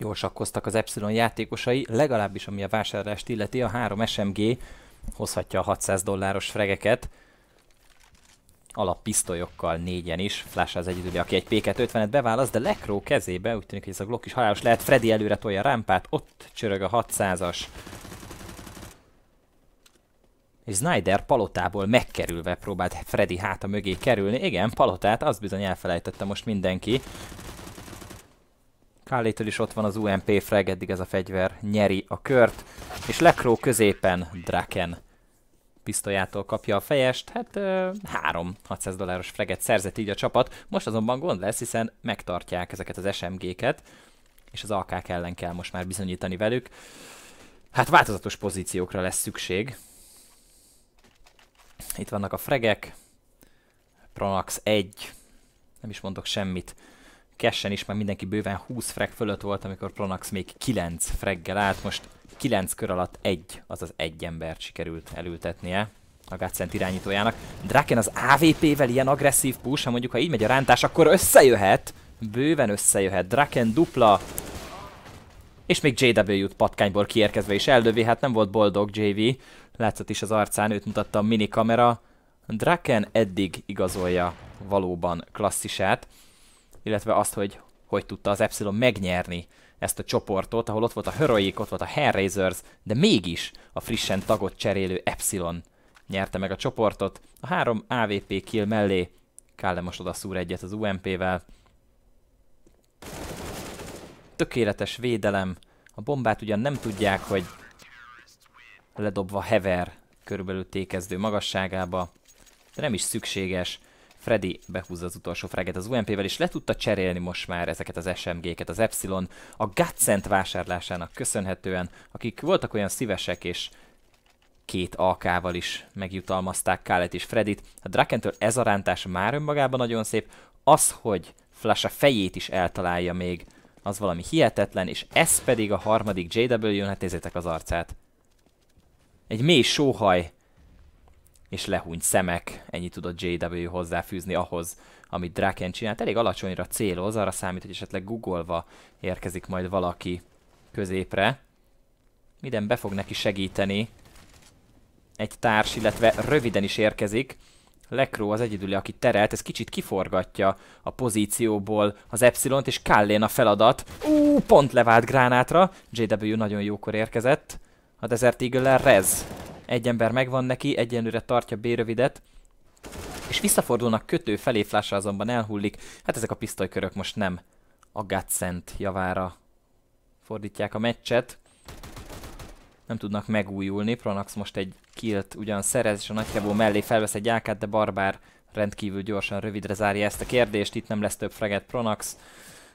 Jól sakkoztak az Epsilon játékosai, legalábbis ami a vásárlást illeti, a 3 SMG hozhatja a 600 dolláros fregeket, alappisztolyokkal négyen is. Flash az egyedül, aki egy p 50 et beválaszt, de Lekró kezébe, úgy tűnik, hogy ez a Glock is halálos lehet. Freddy előre tolja a rámpát, ott csörög a 600-as. És Snyder palotából megkerülve próbált Freddy háta mögé kerülni. Igen, palotát, azt bizony elfelejtette most mindenki. Kálétől is ott van az UMP frag, eddig ez a fegyver nyeri a kört. És Lekró középen Draken pisztolyától kapja a fejest, hát ö, három 600 dolláros freget szerzett így a csapat. Most azonban gond lesz, hiszen megtartják ezeket az SMG-ket, és az AK-k ellen kell most már bizonyítani velük. Hát változatos pozíciókra lesz szükség. Itt vannak a fregek, Pronax 1, nem is mondok semmit. Kessen is már mindenki bőven 20 frag fölött volt, amikor Pronax még 9 freggel állt, most 9 kör alatt egy, azaz egy ember sikerült elültetnie a Gatszent irányítójának. Draken az AVP-vel ilyen agresszív push, ha mondjuk ha így megy a rántás, akkor összejöhet, bőven összejöhet. Draken dupla, és még jw jut patkányból kiérkezve is eldövi, hát nem volt boldog JV, látszott is az arcán, őt mutatta a minikamera. Draken eddig igazolja valóban klasszisát illetve azt, hogy hogy tudta az Epsilon megnyerni ezt a csoportot, ahol ott volt a Heroic, ott volt a Hellraisers, de mégis a frissen tagot cserélő Epsilon nyerte meg a csoportot. A három AVP kill mellé Kalle most szúr egyet az UMP-vel. Tökéletes védelem. A bombát ugyan nem tudják, hogy ledobva hever körülbelül tékezdő magasságába, de nem is szükséges. Freddy behúzza az utolsó freget az UMP-vel, és le tudta cserélni most már ezeket az SMG-ket, az Epsilon a Gatszent vásárlásának köszönhetően, akik voltak olyan szívesek és két AK-val is megjutalmazták Kálet és Fredit. A Drakentől ez a rántás már önmagában nagyon szép, az, hogy Flash a fejét is eltalálja még, az valami hihetetlen, és ez pedig a harmadik JW-n, hát nézzétek az arcát. Egy mély sóhaj és lehúny szemek, ennyi tudott JW hozzáfűzni ahhoz, amit Draken csinált. Elég alacsonyra céloz, arra számít, hogy esetleg googolva érkezik majd valaki középre. Minden be fog neki segíteni. Egy társ, illetve röviden is érkezik. Lekró az egyedüli, aki terelt, ez kicsit kiforgatja a pozícióból az Epsilont, és Kallén a feladat. Ú, pont levált gránátra. JW nagyon jókor érkezett. A Desert Eagle-el rez. Egy ember megvan neki, egyenlőre tartja B rövidet, és visszafordulnak kötő felé, flash azonban elhullik. Hát ezek a pisztolykörök most nem a Gatszent javára fordítják a meccset. Nem tudnak megújulni, Pronax most egy kilt ugyan szerez, és a nagyjából mellé felvesz egy ákát, de Barbár rendkívül gyorsan rövidre zárja ezt a kérdést. Itt nem lesz több freget Pronax,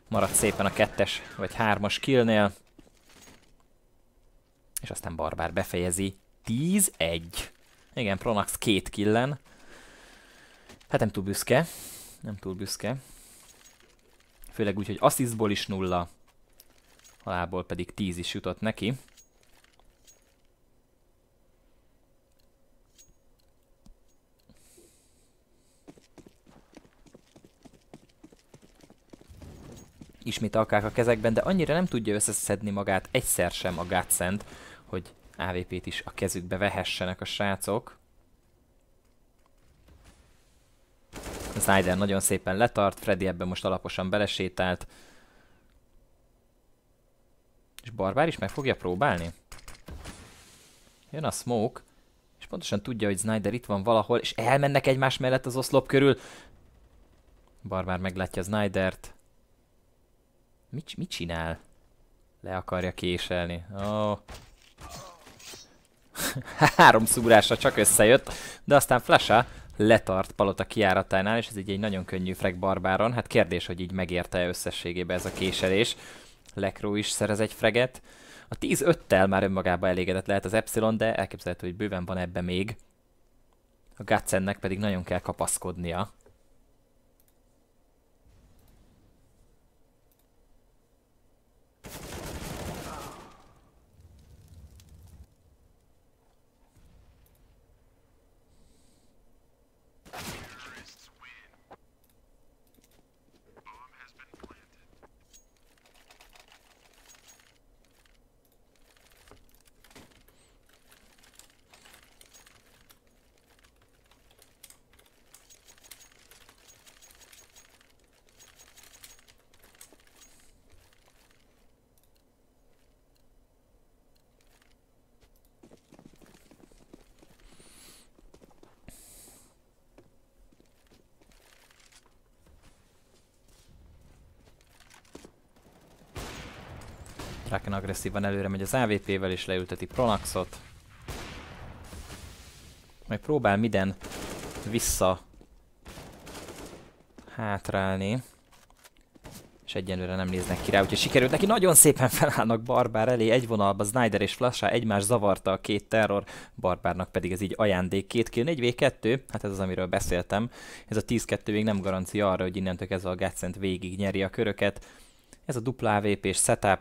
marad szépen a kettes vagy hármas killnél. És aztán Barbár befejezi 10-1. Igen, Pronax két killen. Hát nem túl büszke. Nem túl büszke. Főleg úgy, hogy assistból is nulla. Halából pedig 10 is jutott neki. Ismét alkák a kezekben, de annyira nem tudja összeszedni magát egyszer sem a Gatszent, hogy AVP-t is a kezükbe vehessenek a srácok. Snyder nagyon szépen letart, Freddy ebben most alaposan belesétált. És Barbár is meg fogja próbálni? Jön a smoke, és pontosan tudja, hogy Snyder itt van valahol, és elmennek egymás mellett az oszlop körül. Barbár meglátja Snydert. Mit, mit csinál? Le akarja késelni. Oh. Három szúrásra csak összejött, de aztán Flasha letart palota kiáratánál, és ez így egy nagyon könnyű frek barbáron. Hát kérdés, hogy így megérte-e összességében ez a késelés. Lekró is szerez egy freget. A 10-5-tel már önmagában elégedett lehet az Epsilon, de elképzelhető, hogy bőven van ebbe még. A Gatsennek pedig nagyon kell kapaszkodnia. agresszívan előre megy az AVP-vel és leülteti Pronaxot. Majd próbál minden vissza hátrálni. És egyenlőre nem néznek ki rá, úgyhogy sikerült neki. Nagyon szépen felállnak Barbár elé, egy vonalba Snyder és Flasha egymás zavarta a két terror, Barbárnak pedig ez így ajándék két kill. 4v2, hát ez az, amiről beszéltem. Ez a 10-2 még nem garancia arra, hogy innentől kezdve a Gatszent végig nyeri a köröket. Ez a dupla AVP és setup,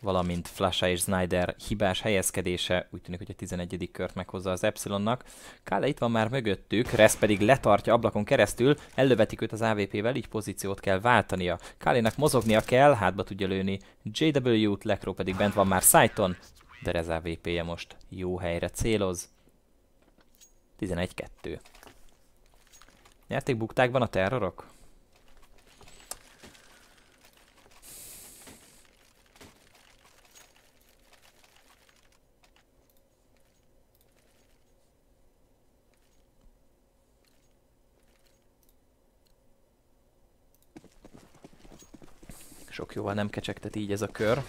valamint Flasha és Snyder hibás helyezkedése, úgy tűnik, hogy a 11. kört meghozza az Epsilonnak. Kále itt van már mögöttük, Resz pedig letartja ablakon keresztül, ellövetik őt az AVP-vel, így pozíciót kell váltania. Kálénak mozognia kell, hátba tudja lőni JW-t, Lekró pedig bent van már Szájton, de Rez AVP-je most jó helyre céloz. 11-2. Nyerték buktákban a terrorok? Sok jóval nem kecsegtet így ez a kör.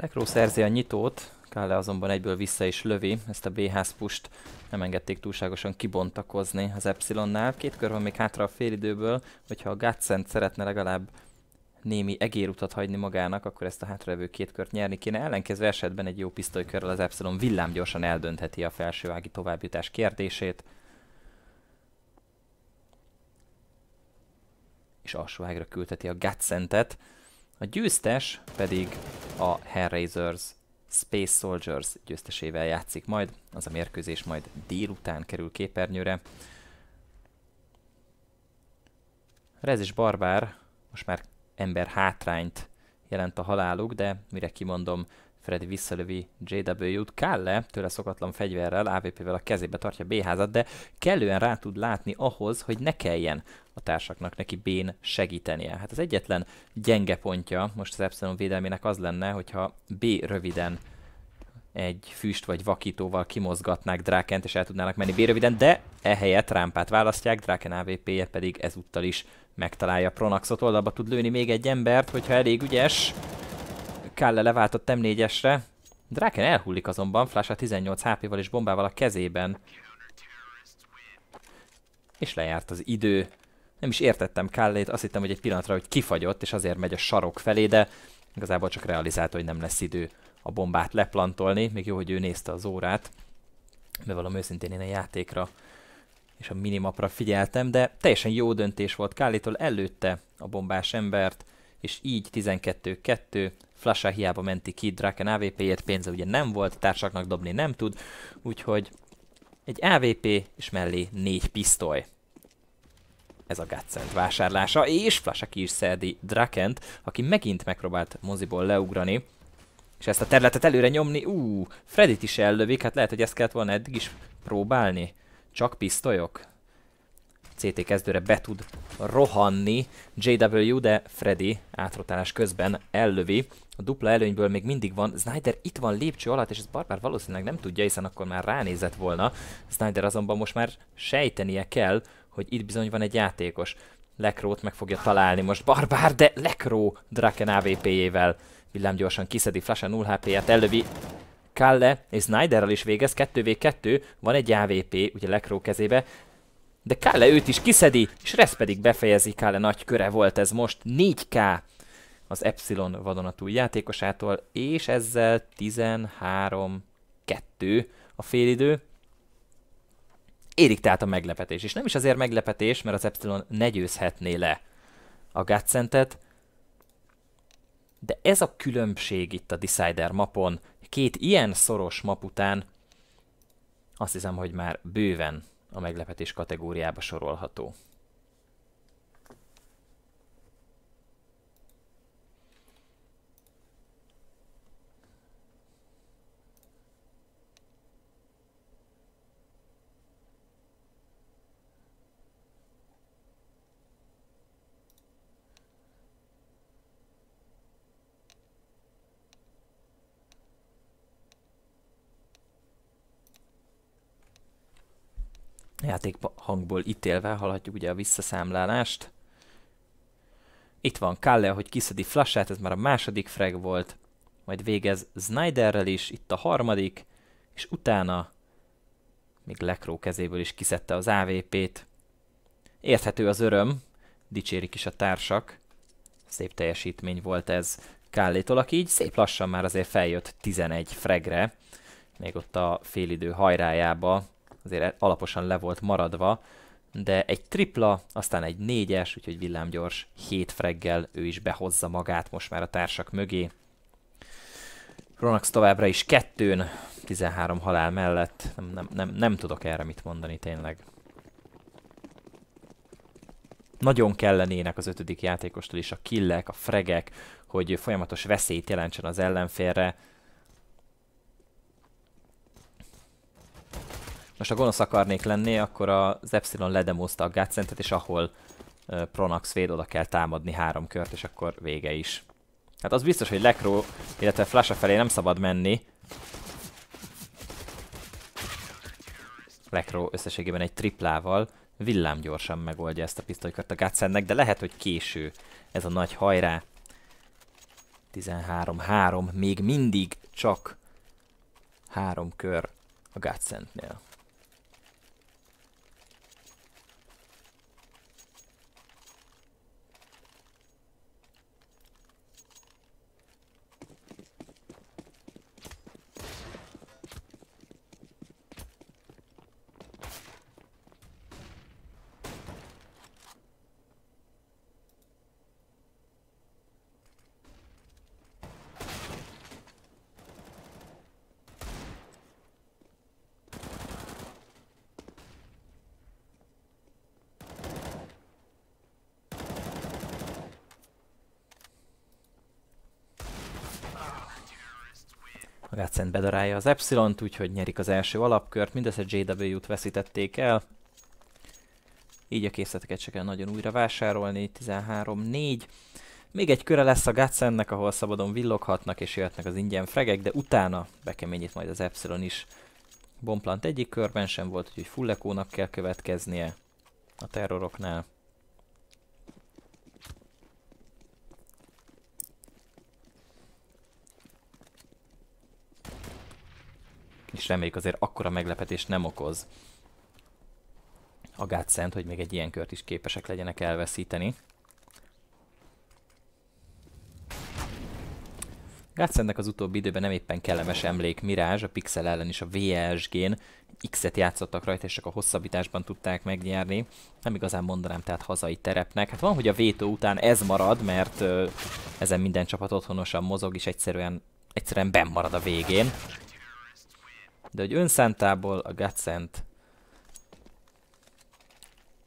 Lekró szerzi a nyitót, Kále azonban egyből vissza is lövi, ezt a B ház puszt, nem engedték túlságosan kibontakozni az Epsilonnál. Két kör van még hátra a félidőből, hogyha a Gatszent szeretne legalább némi egérutat hagyni magának, akkor ezt a hátralevő két kört nyerni kéne. Ellenkező esetben egy jó pisztolykörrel az Epsilon villámgyorsan eldöntheti a felsővági továbbjutás kérdését. És alsóágra küldheti a Gatszentet. A győztes pedig a Hellraisers Space Soldiers győztesével játszik majd. Az a mérkőzés majd délután kerül képernyőre. és Barbár most már ember hátrányt jelent a haláluk, de mire kimondom, Freddy visszalövi JW-t, Kalle tőle szokatlan fegyverrel, AVP-vel a kezébe tartja B-házat, de kellően rá tud látni ahhoz, hogy ne kelljen a társaknak neki Bén segítenie. Hát az egyetlen gyenge pontja most az Epsilon védelmének az lenne, hogyha B röviden egy füst vagy vakítóval kimozgatnák Drákent, és el tudnának menni röviden, de ehelyett rámpát választják, Dráken AVP-je pedig ezúttal is megtalálja Pronaxot, oldalba tud lőni még egy embert, hogyha elég ügyes. Kalle leváltott M4-esre. Draken elhullik azonban, Flash a 18 HP-val és bombával a kezében. És lejárt az idő. Nem is értettem Kallét, azt hittem, hogy egy pillanatra, hogy kifagyott, és azért megy a sarok felé, de igazából csak realizálta, hogy nem lesz idő a bombát leplantolni. Még jó, hogy ő nézte az órát. Bevallom őszintén én a játékra és a minimapra figyeltem, de teljesen jó döntés volt Kálitól, előtte a bombás embert, és így 12-2, Flasha hiába menti ki Draken AVP-jét, pénze ugye nem volt, társaknak dobni nem tud, úgyhogy egy AVP és mellé négy pisztoly. Ez a Gatszent vásárlása, és Flasha ki is szedi Drakent, aki megint megpróbált moziból leugrani, és ezt a területet előre nyomni, ú, Fredit is ellövik, hát lehet, hogy ezt kellett volna eddig is próbálni. Csak pisztolyok? CT kezdőre be tud rohanni JW, de Freddy átrotálás közben ellövi. A dupla előnyből még mindig van. Snyder itt van lépcső alatt, és ez Barbár valószínűleg nem tudja, hiszen akkor már ránézett volna. Snyder azonban most már sejtenie kell, hogy itt bizony van egy játékos. Lekrót meg fogja találni most Barbár, de Lekró Draken AVP-jével villám gyorsan kiszedi, Flash 0 HP-ját ellövi, Kalle és Snyderrel is végez, 2v2, van egy AVP, ugye Lekró kezébe, de Kále őt is kiszedi, és Resz pedig befejezi. Kále nagy köre volt ez most. 4K az Epsilon vadonatúj játékosától, és ezzel 13-2 a félidő. Érik tehát a meglepetés, és nem is azért meglepetés, mert az Epsilon ne győzhetné le a Gatcentet, de ez a különbség itt a Decider mapon, két ilyen szoros map után azt hiszem, hogy már bőven a meglepetés kategóriába sorolható. játék hangból ítélve hallhatjuk ugye a visszaszámlálást. Itt van Kalle, hogy kiszedi flashát, ez már a második frag volt. Majd végez Snyderrel is, itt a harmadik, és utána még Lekró kezéből is kiszedte az AVP-t. Érthető az öröm, dicsérik is a társak. Szép teljesítmény volt ez Kállétól, aki így szép lassan már azért feljött 11 fregre, még ott a félidő hajrájába azért alaposan le volt maradva, de egy tripla, aztán egy négyes, úgyhogy villámgyors, hét freggel ő is behozza magát most már a társak mögé. Ronax továbbra is kettőn, 13 halál mellett, nem, nem, nem, nem tudok erre mit mondani tényleg. Nagyon kellenének az ötödik játékostól is a killek, a fregek, hogy folyamatos veszélyt jelentsen az ellenfélre, most ha gonosz akarnék lenni, akkor az Epsilon ledemozta a Gatsentet, és ahol uh, Pronax véd, oda kell támadni három kört, és akkor vége is. Hát az biztos, hogy Lekro, illetve Flasha felé nem szabad menni. Lekro összességében egy triplával villámgyorsan megoldja ezt a pisztolykört a Gatsennek, de lehet, hogy késő ez a nagy hajrá. 13-3, még mindig csak három kör a Gatsentnél. bedarálja az Epsilon-t, úgyhogy nyerik az első alapkört, mindössze JW-t veszítették el. Így a készleteket se kell nagyon újra vásárolni, 13-4. Még egy köre lesz a Gatsennek, ahol szabadon villoghatnak és jöhetnek az ingyen fregek, de utána bekeményít majd az Epsilon is. Bomplant egyik körben sem volt, úgyhogy Fullekónak kell következnie a terroroknál. és reméljük azért akkora meglepetés nem okoz a Gatszent, hogy még egy ilyen kört is képesek legyenek elveszíteni. Gátszentnek az utóbbi időben nem éppen kellemes emlék Mirázs, a Pixel ellen is a VSG-n X-et játszottak rajta, és csak a hosszabbításban tudták megnyerni. Nem igazán mondanám tehát hazai terepnek. Hát van, hogy a vétó után ez marad, mert ö, ezen minden csapat otthonosan mozog, és egyszerűen, egyszerűen benn marad a végén. De hogy önszántából a Gatszent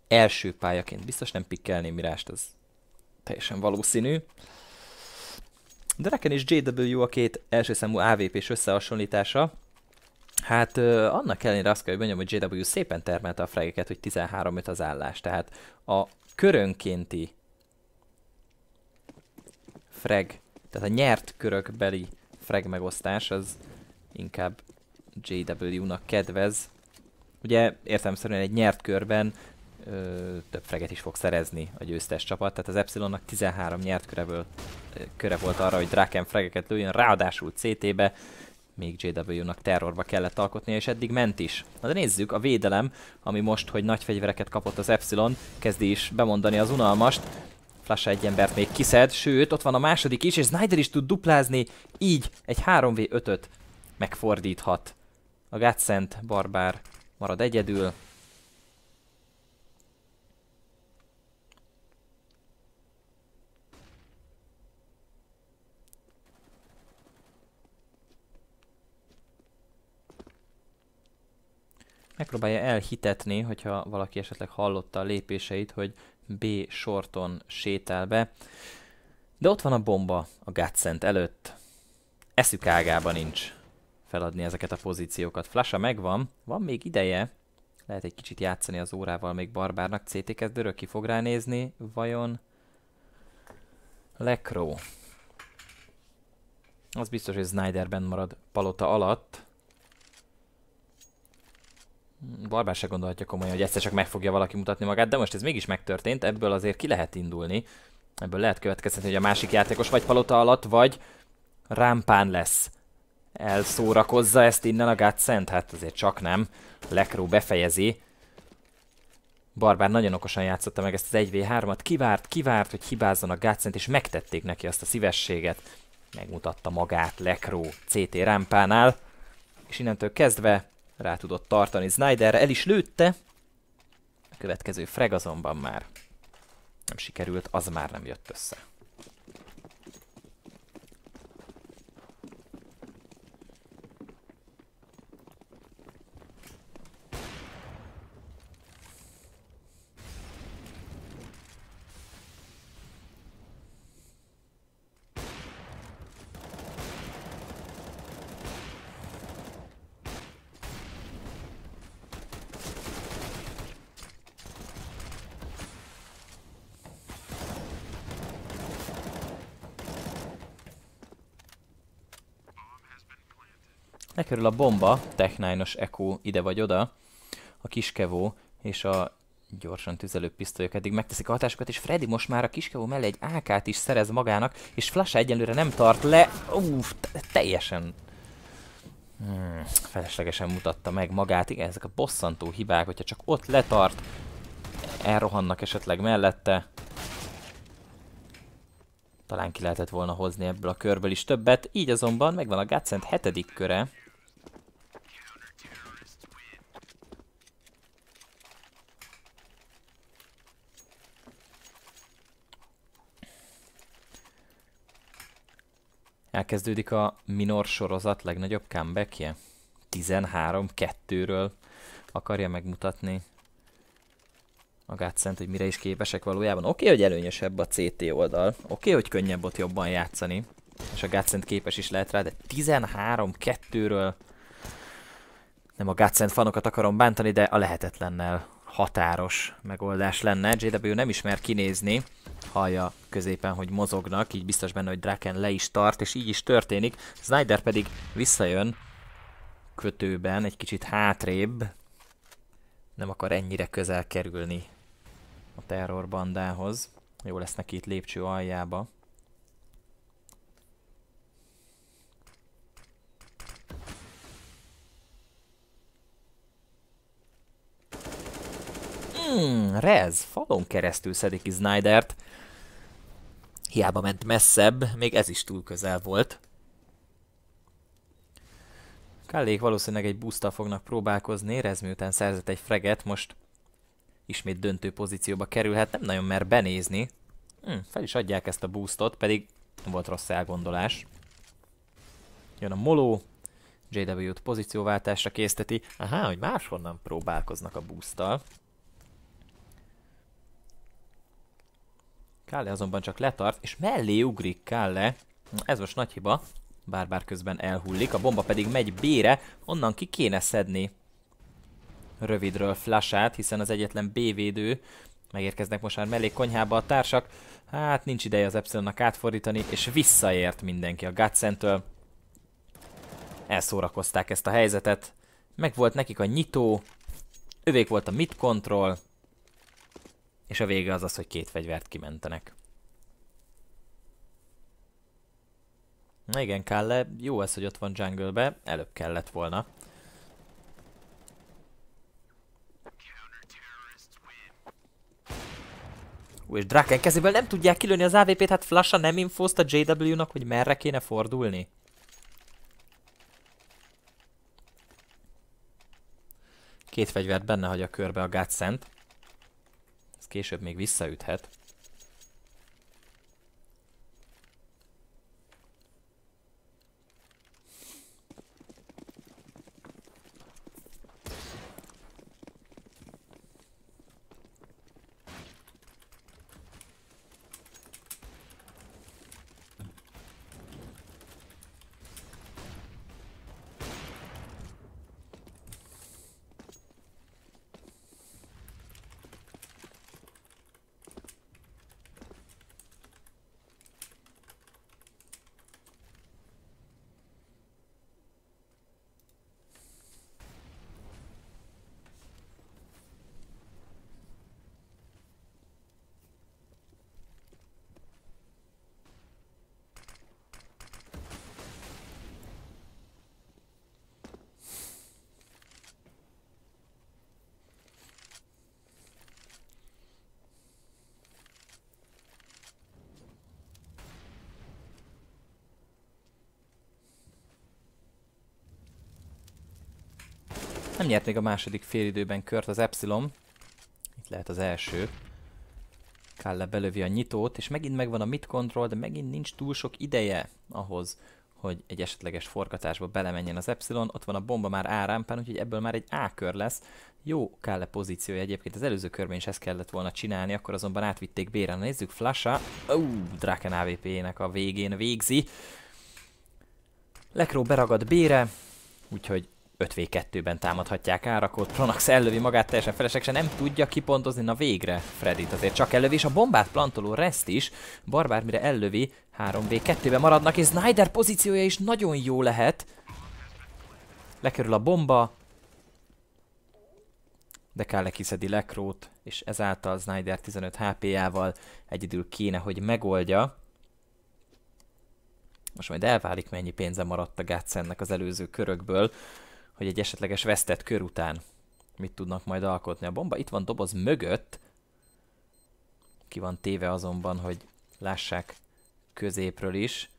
első pályaként biztos nem pikkelni Mirást, az teljesen valószínű. De nekem is JW a két első számú AVP-s összehasonlítása. Hát ö, annak ellenére azt kell, hogy mondjam, hogy JW szépen termelte a fregeket, hogy 13-5 az állás. Tehát a körönkénti freg tehát a nyert körökbeli freg megosztás az inkább JW-nak kedvez. Ugye szerint egy nyert körben ö, több freget is fog szerezni a győztes csapat, tehát az Epsilonnak 13 nyert köreből, ö, köre volt arra, hogy Draken fregeket lőjön, ráadásul CT-be, még JW-nak terrorba kellett alkotnia, és eddig ment is. Na de nézzük, a védelem, ami most, hogy nagy fegyvereket kapott az Epsilon, kezdi is bemondani az unalmast, Flasha egy embert még kiszed, sőt, ott van a második is, és Snyder is tud duplázni, így egy 3v5-öt megfordíthat a Gatszent barbár marad egyedül. Megpróbálja elhitetni, hogyha valaki esetleg hallotta a lépéseit, hogy B sorton sétál be. De ott van a bomba a Gatszent előtt. Eszük ágában nincs feladni ezeket a pozíciókat. Flasha megvan, van még ideje, lehet egy kicsit játszani az órával még Barbárnak. CT kezdőről ki fog ránézni, vajon Lekró. Az biztos, hogy Snyder bent marad palota alatt. Barbár se gondolhatja komolyan, hogy egyszer csak meg fogja valaki mutatni magát, de most ez mégis megtörtént, ebből azért ki lehet indulni. Ebből lehet következtetni, hogy a másik játékos vagy palota alatt, vagy rámpán lesz elszórakozza ezt innen a Gatszent? Hát azért csak nem. Lekró befejezi. Barbár nagyon okosan játszotta meg ezt az 1v3-at. Kivárt, kivárt, hogy hibázzon a Gatszent, és megtették neki azt a szívességet. Megmutatta magát Lekró CT rámpánál. És innentől kezdve rá tudott tartani Snyderre. El is lőtte. A következő frag azonban már nem sikerült, az már nem jött össze. kerül a bomba, Tech 9 Echo ide vagy oda, a kiskevó és a gyorsan tüzelő pisztolyok eddig megteszik a hatásokat, és Freddy most már a kiskevó mellé egy AK-t is szerez magának, és Flasha egyelőre nem tart le, uff, teljesen hmm, feleslegesen mutatta meg magát, igen, ezek a bosszantó hibák, hogyha csak ott letart, elrohannak esetleg mellette, talán ki lehetett volna hozni ebből a körből is többet, így azonban megvan a Gatsent hetedik köre, Elkezdődik a minor sorozat legnagyobb comebackje. 13-2-ről akarja megmutatni magát szent, hogy mire is képesek valójában. Oké, okay, hogy előnyösebb a CT oldal, oké, okay, hogy könnyebb ott jobban játszani, és a Gatszent képes is lehet rá, de 13-2-ről nem a Gatszent fanokat akarom bántani, de a lehetetlennel határos megoldás lenne. JW nem ismer kinézni, hallja középen, hogy mozognak, így biztos benne, hogy Draken le is tart, és így is történik. Snyder pedig visszajön kötőben, egy kicsit hátrébb, nem akar ennyire közel kerülni a terror bandához. Jó lesz neki itt lépcső aljába. Hmm, Rez, falon keresztül szedik ki Snydert. Hiába ment messzebb, még ez is túl közel volt. Kellék valószínűleg egy buszta fognak próbálkozni, ez miután szerzett egy freget, most ismét döntő pozícióba kerülhet, nem nagyon mer benézni. Hm, fel is adják ezt a boostot, pedig nem volt rossz elgondolás. Jön a moló, JW-t pozícióváltásra készteti. Aha, hogy máshonnan próbálkoznak a boosttal. Kalle azonban csak letart, és mellé ugrik Kalle. Ez most nagy hiba, bár, bár közben elhullik, a bomba pedig megy B-re, onnan ki kéne szedni rövidről flashát, hiszen az egyetlen B-védő. Megérkeznek most már mellé konyhába a társak. Hát nincs ideje az Epsilonnak átfordítani, és visszaért mindenki a Gutsentől. Elszórakozták ezt a helyzetet. Meg volt nekik a nyitó, övék volt a mid control, és a vége az az, hogy két fegyvert kimentenek. Na igen, Kalle, jó ez, hogy ott van jungle-be, előbb kellett volna. Új és Draken kezéből nem tudják kilőni az AVP-t, hát Flasha nem infózta JW-nak, hogy merre kéne fordulni. Két fegyvert benne hagy a körbe a Gatszent később még visszaüthet. Nem nyert még a második félidőben kört az Epsilon. Itt lehet az első. Kalle belövi a nyitót, és megint megvan a mid control, de megint nincs túl sok ideje ahhoz, hogy egy esetleges forgatásba belemenjen az Epsilon. Ott van a bomba már árámpán, úgyhogy ebből már egy A kör lesz. Jó Kalle pozíciója egyébként, az előző körben is ezt kellett volna csinálni, akkor azonban átvitték Béren. Nézzük, Flasha, ó, Draken AVP-nek a végén végzi. Lekró beragad Bére, úgyhogy 5v2-ben támadhatják árakot. Pronax ellövi magát teljesen feleslegesen, nem tudja kipontozni, na végre Fredit azért csak ellövi, és a bombát plantoló Rest is, Barbár mire ellövi, 3v2-ben maradnak, és Snyder pozíciója is nagyon jó lehet. Lekerül a bomba, de Kále kiszedi Lekrót, és ezáltal Snyder 15 HP-jával egyedül kéne, hogy megoldja. Most majd elválik, mennyi pénze maradt a Gatsennek az előző körökből hogy egy esetleges vesztett kör után mit tudnak majd alkotni. A bomba itt van doboz mögött, ki van téve azonban, hogy lássák középről is.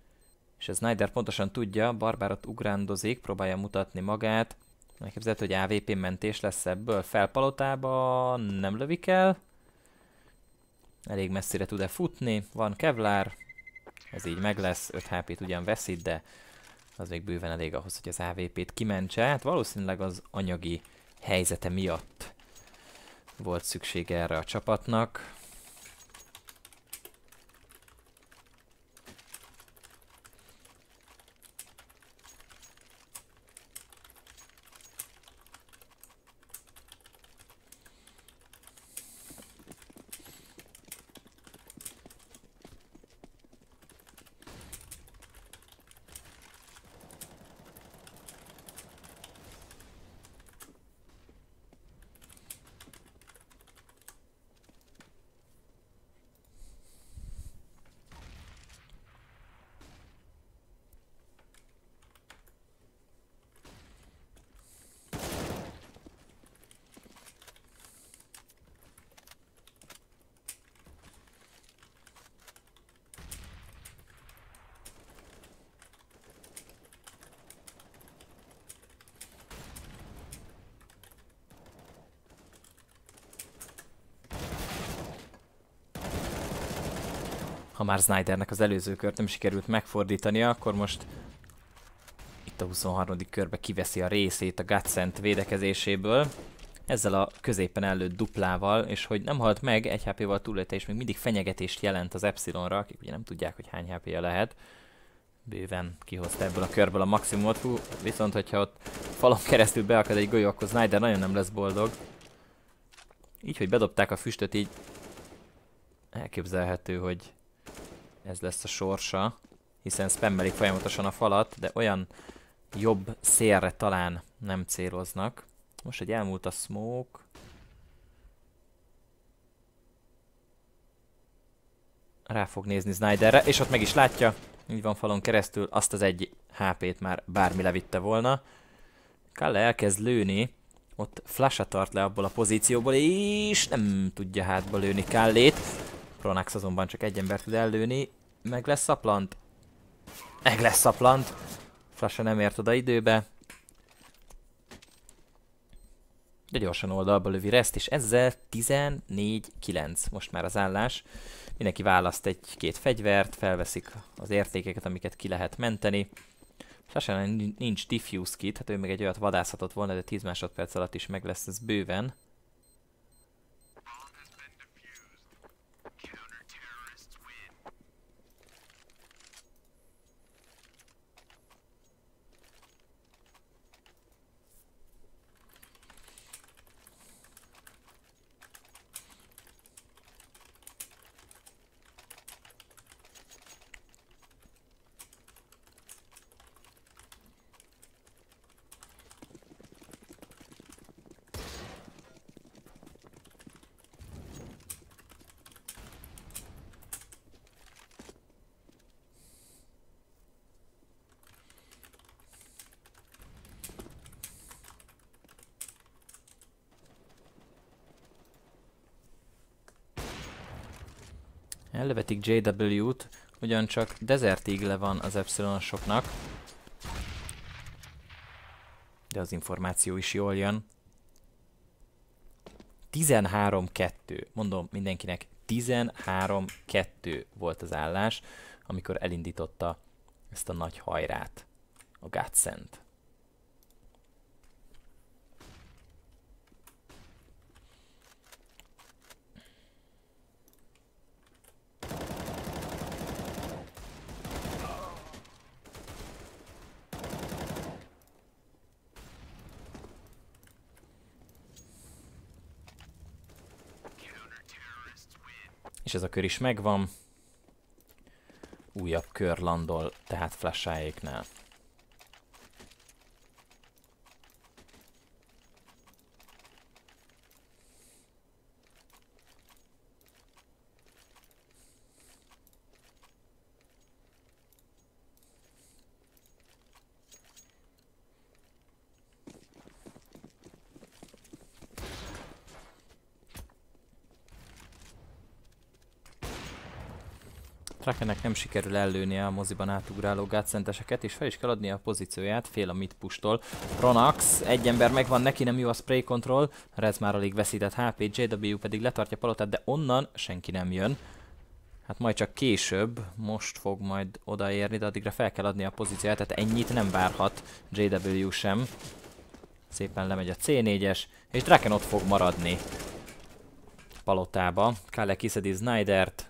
És ez Snyder pontosan tudja, Barbárat ugrándozik, próbálja mutatni magát. Elképzelhető, hogy AVP mentés lesz ebből. Felpalotába nem lövik el. Elég messzire tud-e futni. Van Kevlar. Ez így meg lesz. 5 HP-t ugyan veszít, de az még bőven elég ahhoz, hogy az AVP-t kimentse. Hát valószínűleg az anyagi helyzete miatt volt szüksége erre a csapatnak. ha már Snydernek az előző kört nem sikerült megfordítania, akkor most itt a 23. körbe kiveszi a részét a Gatsent védekezéséből. Ezzel a középen előtt duplával, és hogy nem halt meg, egy HP-val túlélte, és még mindig fenyegetést jelent az Epsilonra, akik ugye nem tudják, hogy hány hp ja lehet. Bőven kihozta ebből a körből a maximumot, Hú, viszont hogyha ott falon keresztül beakad egy golyó, akkor Snyder nagyon nem lesz boldog. Így, hogy bedobták a füstöt, így elképzelhető, hogy ez lesz a sorsa, hiszen spammelik folyamatosan a falat, de olyan jobb szélre talán nem céloznak. Most egy elmúlt a smoke. Rá fog nézni Snyderre, és ott meg is látja, így van falon keresztül, azt az egy HP-t már bármi levitte volna. Kalle elkezd lőni, ott flasha tart le abból a pozícióból, és nem tudja hátba lőni Kallét. Pronax azonban csak egy ember tud ellőni. Meg lesz a plant. Meg lesz a plant. Flasha nem ért oda időbe. De gyorsan oldalba lövi reszt, és ezzel 14-9 most már az állás. Mindenki választ egy-két fegyvert, felveszik az értékeket, amiket ki lehet menteni. Flasha nincs diffuse kit, hát ő meg egy olyat vadászhatott volna, de 10 másodperc alatt is meg lesz ez bőven. Elvetik JW-t, ugyancsak Desert Eagle van az Epsilon-osoknak. De az információ is jól jön. 13-2. Mondom mindenkinek, 13-2 volt az állás, amikor elindította ezt a nagy hajrát, a Godsend. is ez a kör is megvan. Újabb kör landol, tehát flasháéknál. Trakenek nem sikerül ellőni a moziban átugráló gátszenteseket, és fel is kell adnia a pozícióját, fél a midpustól. Ronax, egy ember megvan neki, nem jó a spray control, Rez már alig veszített HP, JW pedig letartja palotát, de onnan senki nem jön. Hát majd csak később, most fog majd odaérni, de addigra fel kell adni a pozícióját, tehát ennyit nem várhat JW sem. Szépen lemegy a C4-es, és Draken ott fog maradni. Palotába. Kale kiszedi Snydert,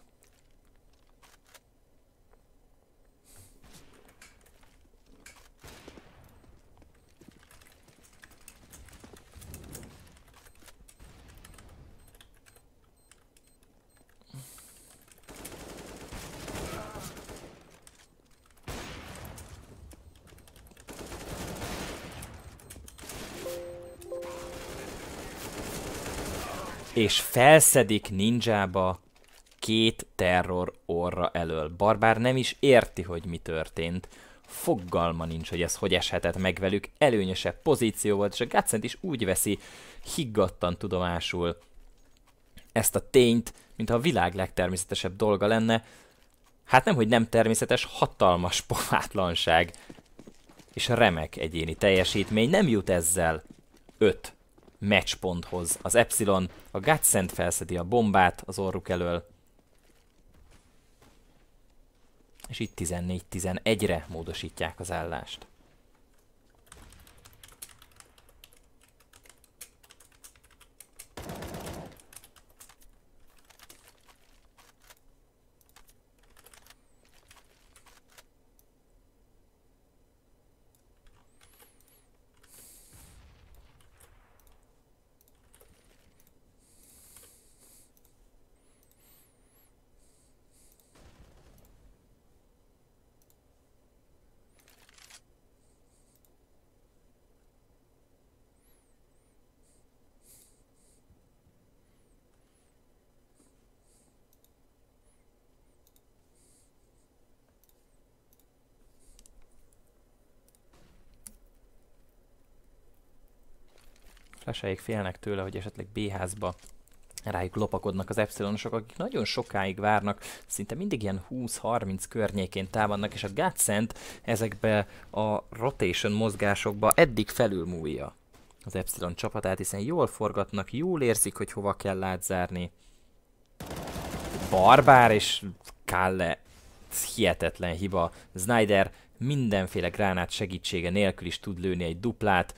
és felszedik ninjába két terror orra elől. Barbár nem is érti, hogy mi történt. Foggalma nincs, hogy ez hogy eshetett meg velük. Előnyösebb pozíció volt, és a Gatszent is úgy veszi higgadtan tudomásul ezt a tényt, mintha a világ legtermészetesebb dolga lenne. Hát nem, hogy nem természetes, hatalmas pofátlanság. És remek egyéni teljesítmény nem jut ezzel öt matchponthoz. Az Epsilon a Godsend felszedi a bombát az orruk elől, és itt 14-11-re módosítják az állást. Fleseik félnek tőle, hogy esetleg B-házba rájuk lopakodnak az epsilonosok, akik nagyon sokáig várnak, szinte mindig ilyen 20-30 környékén támadnak, és a Godsend ezekbe a rotation mozgásokba eddig felülmúlja az Epsilon csapatát, hiszen jól forgatnak, jól érzik, hogy hova kell átzárni. Barbár és Kalle hihetetlen hiba. Snyder mindenféle gránát segítsége nélkül is tud lőni egy duplát,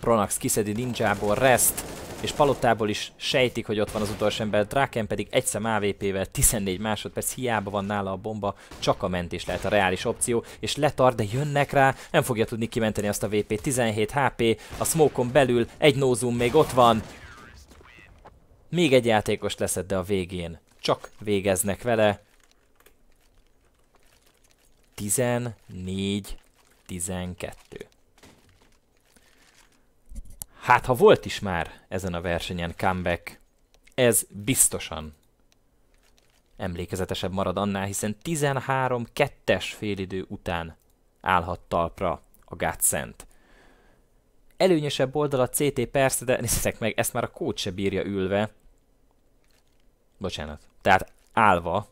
Pronax kiszedi ninjából Rest, és palottából is sejtik, hogy ott van az utolsó ember. Draken pedig egyszer AVP-vel 14 másodperc, hiába van nála a bomba, csak a mentés lehet a reális opció, és letar, de jönnek rá, nem fogja tudni kimenteni azt a VP. 17 HP, a smokon belül, egy nózum még ott van. Még egy játékos leszed, de a végén csak végeznek vele. 14-12. Hát, ha volt is már ezen a versenyen comeback, ez biztosan emlékezetesebb marad annál, hiszen 13-2-es félidő után állhat talpra a Gatszent. Előnyösebb oldal a CT persze, de nézzétek meg, ezt már a kód se bírja ülve. Bocsánat. Tehát állva.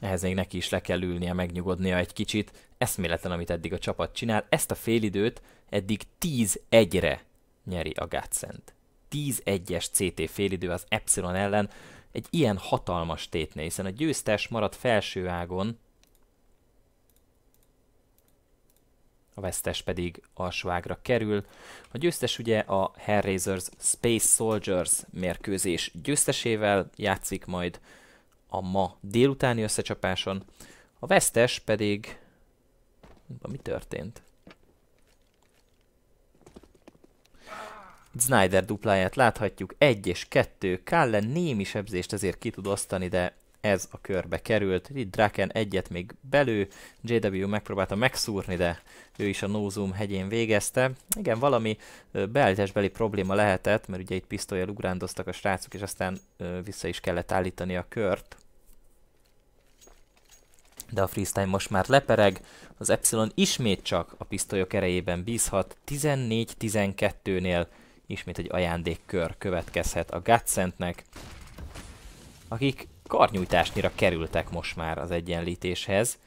Ehhez még neki is le kell ülnie, megnyugodnia egy kicsit. Eszméletlen, amit eddig a csapat csinál. Ezt a félidőt eddig 10-1-re nyeri a Gatszent. 10-1-es CT félidő az Epsilon ellen egy ilyen hatalmas tétnél, hiszen a győztes marad felső ágon, a vesztes pedig alsóágra kerül. A győztes ugye a Hellraisers Space Soldiers mérkőzés győztesével játszik majd a ma délutáni összecsapáson, a vesztes pedig... Mi történt? Snyder dupláját láthatjuk, 1 és 2, Kallen némi sebzést ezért ki tud osztani, de ez a körbe került. Itt Draken egyet még belő, JW megpróbálta megszúrni, de ő is a Nozum hegyén végezte. Igen, valami beállításbeli probléma lehetett, mert ugye itt pisztolyjal ugrándoztak a srácok, és aztán vissza is kellett állítani a kört. De a freestyle most már lepereg, az Epsilon ismét csak a pisztolyok erejében bízhat 14-12-nél Ismét egy ajándékkör következhet a Gatszentnek, akik karnyújtásnyira kerültek most már az egyenlítéshez.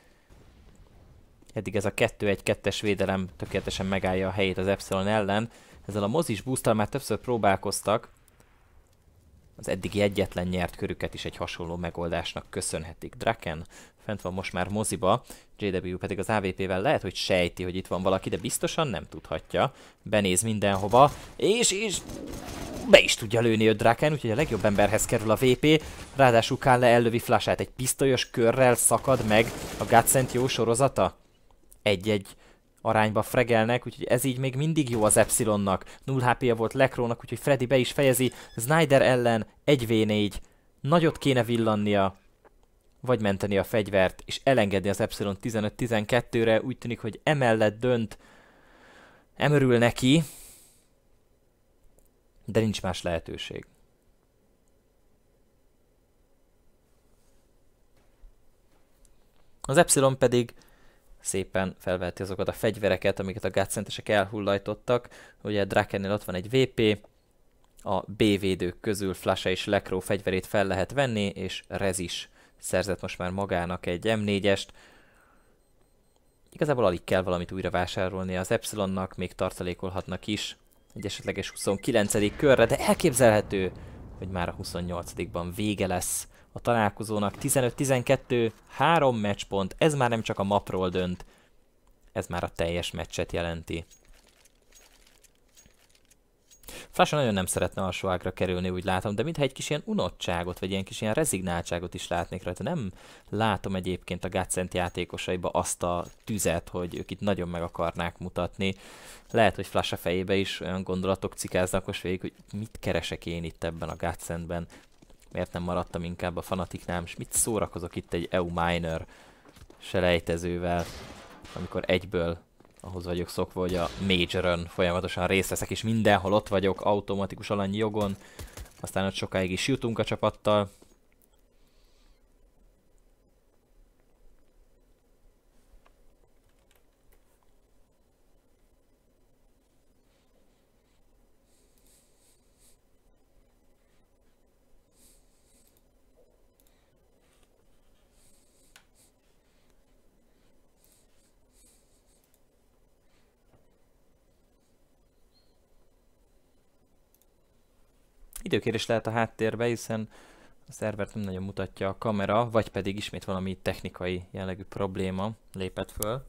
Eddig ez a 2-1-2-es védelem tökéletesen megállja a helyét az Epsilon ellen. Ezzel a mozis boosttal már többször próbálkoztak. Az eddigi egyetlen nyert körüket is egy hasonló megoldásnak köszönhetik. Draken fent van most már moziba, JW pedig az AVP-vel lehet, hogy sejti, hogy itt van valaki, de biztosan nem tudhatja. Benéz mindenhova, és, és be is tudja lőni öt Draken, úgyhogy a legjobb emberhez kerül a VP, ráadásul Kalle ellövi flashát, egy pisztolyos körrel szakad meg a Godsent jó sorozata. Egy-egy arányba fregelnek, úgyhogy ez így még mindig jó az Epsilonnak. 0 hp -ja volt Lekrónak, úgyhogy Freddy be is fejezi. Snyder ellen 1v4. Nagyot kéne villannia vagy menteni a fegyvert, és elengedni az Epsilon 15-12-re, úgy tűnik, hogy emellett dönt, emörül neki, de nincs más lehetőség. Az Epsilon pedig szépen felveheti azokat a fegyvereket, amiket a gátszentesek elhullajtottak. Ugye Drakennél ott van egy VP, a B védők közül Flasha és Lekró fegyverét fel lehet venni, és Rez is szerzett most már magának egy M4-est. Igazából alig kell valamit újra vásárolni az Epsilonnak, még tartalékolhatnak is egy esetleges 29. körre, de elképzelhető, hogy már a 28-ban vége lesz a találkozónak. 15-12, 3 meccspont, ez már nem csak a mapról dönt, ez már a teljes meccset jelenti. Flasha nagyon nem szeretne a ágra kerülni, úgy látom, de mintha egy kis ilyen unottságot, vagy ilyen kis ilyen rezignáltságot is látnék rajta. Nem látom egyébként a Gatszent játékosaiba azt a tüzet, hogy ők itt nagyon meg akarnák mutatni. Lehet, hogy Flasha fejébe is olyan gondolatok cikáznak most végig, hogy mit keresek én itt ebben a Gatszentben, miért nem maradtam inkább a fanatiknál, és mit szórakozok itt egy EU minor selejtezővel, amikor egyből ahhoz vagyok szokva, hogy a major folyamatosan részt veszek, és mindenhol ott vagyok, automatikus alanyi jogon, aztán ott sokáig is jutunk a csapattal, Időkérés lehet a háttérbe, hiszen a szervert nem nagyon mutatja a kamera, vagy pedig ismét valami technikai jellegű probléma lépett föl.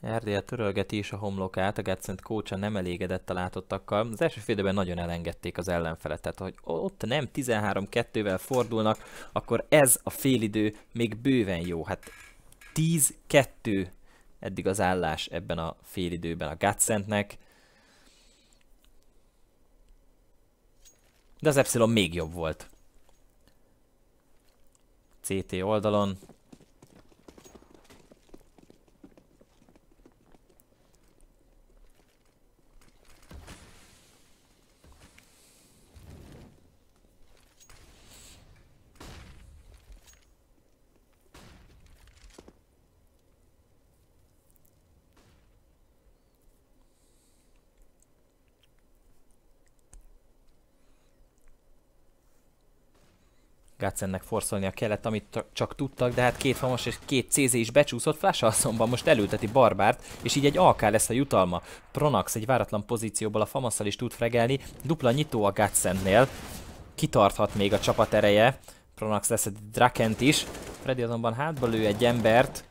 Erdély törölgeti is a homlokát, a Gatszent kócsa nem elégedett a látottakkal. Az első félidőben nagyon elengedték az ellenfelet, tehát hogy ott nem 13-2-vel fordulnak, akkor ez a félidő még bőven jó. Hát eddig az állás ebben a félidőben a Gatszentnek. De az Epsilon még jobb volt. CT oldalon forszolni forszolnia kellett, amit csak tudtak, de hát két famos és két CZ is becsúszott, Flash azonban most elülteti Barbárt, és így egy AK lesz a jutalma. Pronax egy váratlan pozícióból a famosszal is tud fregelni, dupla nyitó a Gatzennél, kitarthat még a csapat ereje, Pronax lesz egy Drakent is, Freddy azonban hátba lő egy embert,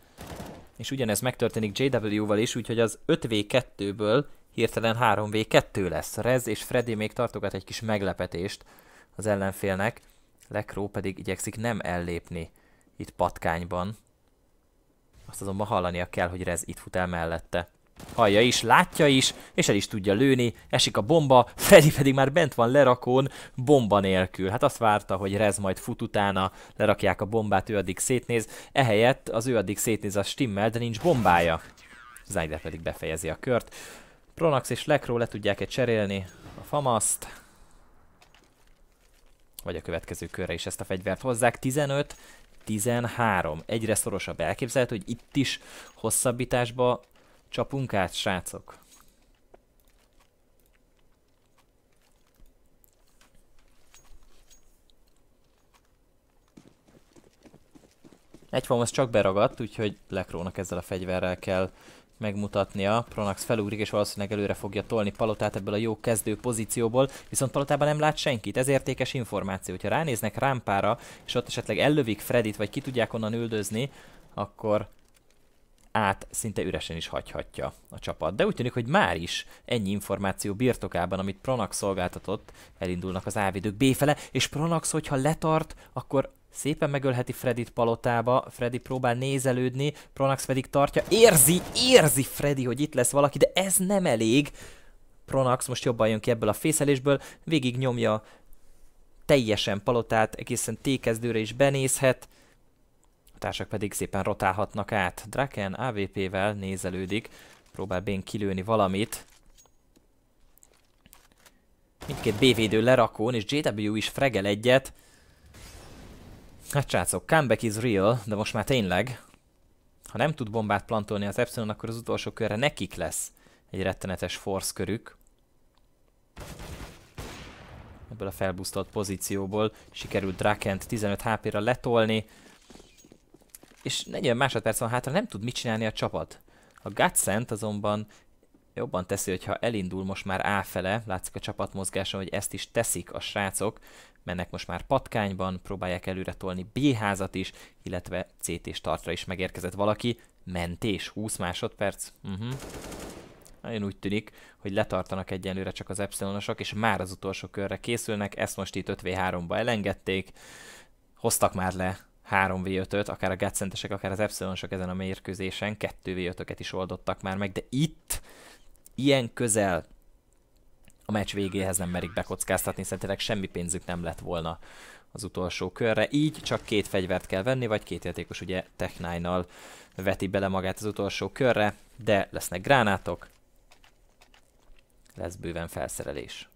és ugyanez megtörténik JW-val is, úgyhogy az 5v2-ből hirtelen 3v2 lesz. Rez és Freddy még tartogat egy kis meglepetést az ellenfélnek. Lekró pedig igyekszik nem ellépni itt patkányban. Azt azonban hallania kell, hogy Rez itt fut el mellette. Hallja is, látja is, és el is tudja lőni, esik a bomba, Freddy pedig már bent van lerakón, bomba nélkül. Hát azt várta, hogy Rez majd fut utána, lerakják a bombát, ő addig szétnéz. Ehelyett az ő addig szétnéz a stimmel, de nincs bombája. Zyder pedig befejezi a kört. Pronax és lekró le tudják egy cserélni a famaszt vagy a következő körre is ezt a fegyvert hozzák. 15, 13. Egyre szorosabb elképzelhető, hogy itt is hosszabbításba csapunk át, srácok. Egy csak beragadt, úgyhogy Lekrónak ezzel a fegyverrel kell megmutatnia. Pronax felugrik és valószínűleg előre fogja tolni Palotát ebből a jó kezdő pozícióból, viszont Palotában nem lát senkit, ez értékes információ. Ha ránéznek rámpára, és ott esetleg ellövik Fredit, vagy ki tudják onnan üldözni, akkor át szinte üresen is hagyhatja a csapat. De úgy tűnik, hogy már is ennyi információ birtokában, amit Pronax szolgáltatott, elindulnak az ávidők B fele, és Pronax, hogyha letart, akkor Szépen megölheti Fredit palotába, Freddy próbál nézelődni, Pronax pedig tartja, érzi, érzi Freddy, hogy itt lesz valaki, de ez nem elég. Pronax most jobban jön ki ebből a fészelésből, végig nyomja teljesen palotát, egészen T-kezdőre is benézhet, a társak pedig szépen rotálhatnak át. Draken AVP-vel nézelődik, próbál Bén kilőni valamit. Mindkét B-védő lerakón, és JW is fregel egyet, Hát srácok, comeback is real, de most már tényleg. Ha nem tud bombát plantolni az Epsilon, akkor az utolsó körre nekik lesz egy rettenetes force körük. Ebből a felbusztott pozícióból sikerült Drakent 15 HP-ra letolni. És 40 másodperc van hátra, nem tud mit csinálni a csapat. A Gutsent azonban jobban teszi, hogyha elindul most már áfele, látszik a csapatmozgáson, hogy ezt is teszik a srácok, mennek most már patkányban, próbálják előre tolni B-házat is, illetve CT startra is megérkezett valaki. Mentés, 20 másodperc. Uh-huh. Nagyon úgy tűnik, hogy letartanak egyenlőre csak az epsilonosok, és már az utolsó körre készülnek, ezt most itt 5v3-ba elengedték, hoztak már le 3v5-öt, akár a gatszentesek, akár az epsilonosok ezen a mérkőzésen, 2v5-öket is oldottak már meg, de itt, ilyen közel a meccs végéhez nem merik bekockáztatni, szerintem semmi pénzük nem lett volna az utolsó körre. Így csak két fegyvert kell venni, vagy két játékos ugye Tech veti bele magát az utolsó körre, de lesznek gránátok, lesz bőven felszerelés.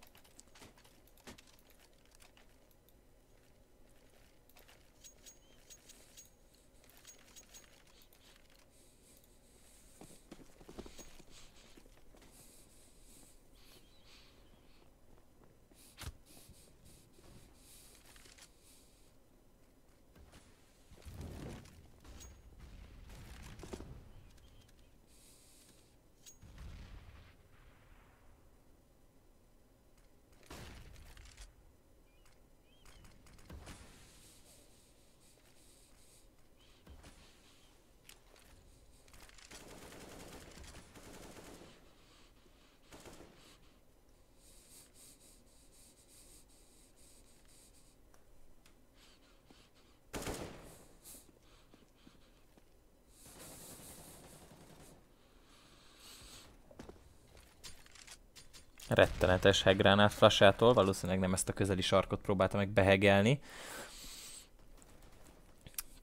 rettenetes hegránát flasától, valószínűleg nem ezt a közeli sarkot próbálta meg behegelni.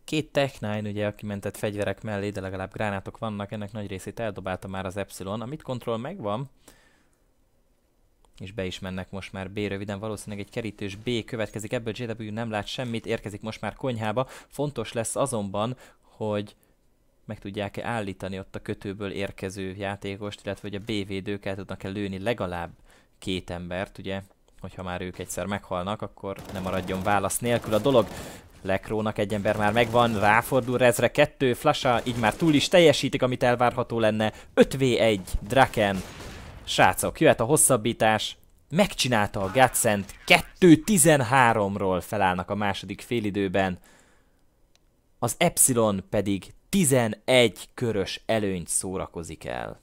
Két Tech Nine, ugye, aki mentett fegyverek mellé, de legalább gránátok vannak, ennek nagy részét eldobálta már az Epsilon. A mit kontroll megvan, és be is mennek most már B röviden, valószínűleg egy kerítős B következik, ebből JW nem lát semmit, érkezik most már konyhába. Fontos lesz azonban, hogy meg tudják-e állítani ott a kötőből érkező játékost, illetve hogy a B-védők el tudnak-e lőni legalább két embert, ugye, hogyha már ők egyszer meghalnak, akkor ne maradjon válasz nélkül a dolog. Lekrónak egy ember már megvan, ráfordul Rezre, kettő, Flasha, így már túl is teljesítik, amit elvárható lenne. 5v1, Draken. Srácok, jöhet a hosszabbítás, megcsinálta a Gatszent, 2-13-ról felállnak a második félidőben, az Epsilon pedig 11 körös előnyt szórakozik el.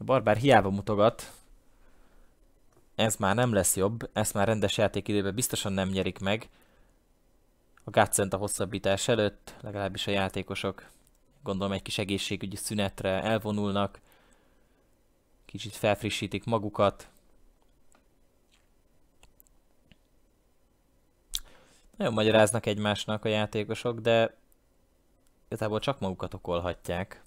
A barbár hiába mutogat. Ez már nem lesz jobb, ezt már rendes játékidőben biztosan nem nyerik meg. A gátszent a hosszabbítás előtt, legalábbis a játékosok gondolom egy kis egészségügyi szünetre elvonulnak, Kicsit felfrissítik magukat. Nagyon magyaráznak egymásnak a játékosok, de igazából csak magukat okolhatják.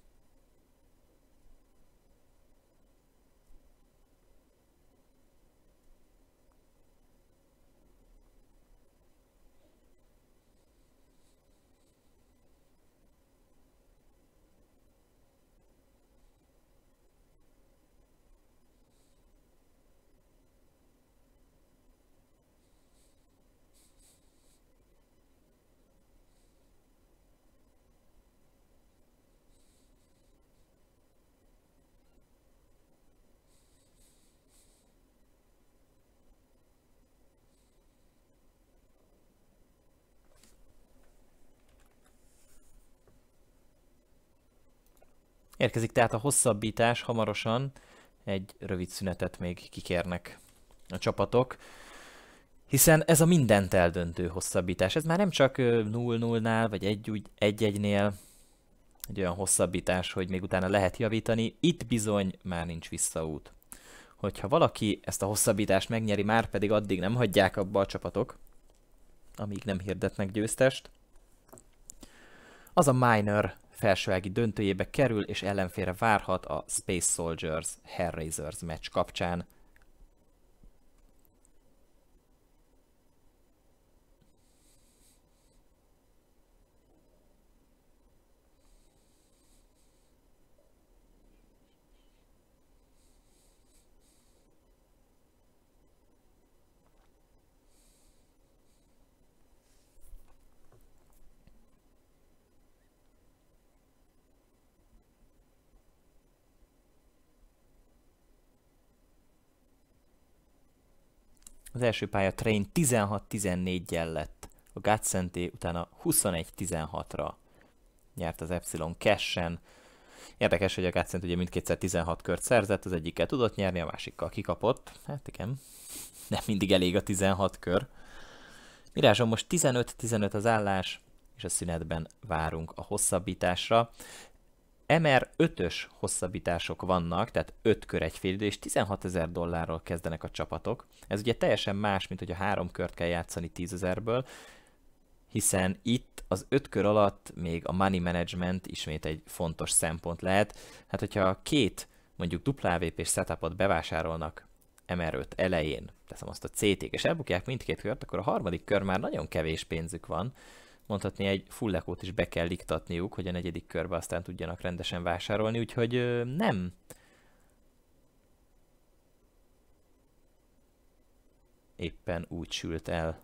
Érkezik tehát a hosszabbítás hamarosan, egy rövid szünetet még kikérnek a csapatok, hiszen ez a mindent eldöntő hosszabbítás. Ez már nem csak 0-0-nál, vagy 1-1-nél egy olyan hosszabbítás, hogy még utána lehet javítani, itt bizony már nincs visszaút. Hogyha valaki ezt a hosszabbítást megnyeri, már pedig addig nem hagyják abba a csapatok, amíg nem hirdetnek győztest, az a minor felsőági döntőjébe kerül, és ellenfére várhat a Space Soldiers Hellraisers meccs kapcsán. az első pálya train 16-14-jel lett a Gatsenté, utána 21-16-ra nyert az Epsilon Cash-en. Érdekes, hogy a Gatszent ugye mindkétszer 16 kört szerzett, az egyikkel tudott nyerni, a másikkal kikapott. Hát igen, nem mindig elég a 16 kör. Mirázsom, most 15-15 az állás, és a szünetben várunk a hosszabbításra. MR5-ös hosszabbítások vannak, tehát 5 kör egy fél idő, és 16 ezer dollárral kezdenek a csapatok. Ez ugye teljesen más, mint hogy a három kört kell játszani 10 ezerből, hiszen itt az öt kör alatt még a money management ismét egy fontos szempont lehet. Hát hogyha két mondjuk wp és setupot bevásárolnak MR5 elején, teszem azt a ct k és elbukják mindkét kört, akkor a harmadik kör már nagyon kevés pénzük van, mondhatni egy fullekót is be kell iktatniuk, hogy a negyedik körbe aztán tudjanak rendesen vásárolni, úgyhogy ö, nem. Éppen úgy sült el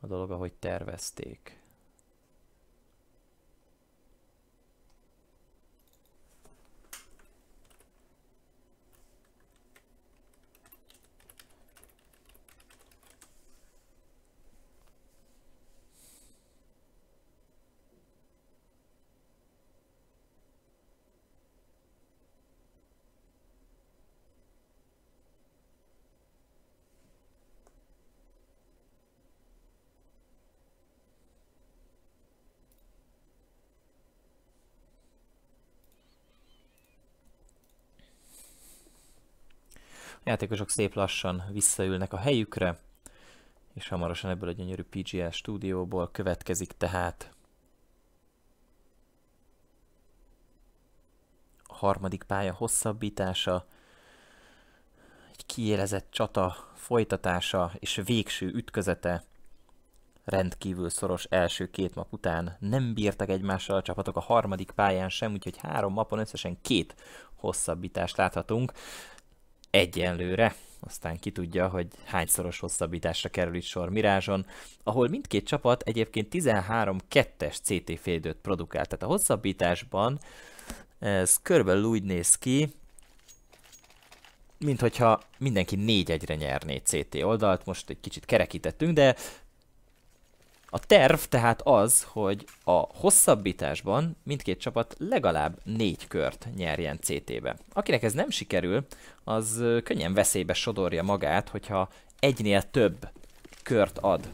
a dolog, ahogy tervezték. játékosok szép lassan visszaülnek a helyükre, és hamarosan ebből a gyönyörű PGA stúdióból következik tehát a harmadik pálya hosszabbítása, egy kiélezett csata folytatása és végső ütközete rendkívül szoros első két map után nem bírtak egymással a csapatok a harmadik pályán sem, úgyhogy három mapon összesen két hosszabbítást láthatunk egyenlőre, aztán ki tudja, hogy hányszoros hosszabbításra kerül itt sor Mirázson, ahol mindkét csapat egyébként 13-2-es CT félidőt produkál. Tehát a hosszabbításban ez körülbelül úgy néz ki, mint hogyha mindenki 4 egyre nyerné CT oldalt, most egy kicsit kerekítettünk, de a terv tehát az, hogy a hosszabbításban mindkét csapat legalább négy kört nyerjen CT-be. Akinek ez nem sikerül, az könnyen veszélybe sodorja magát, hogyha egynél több kört ad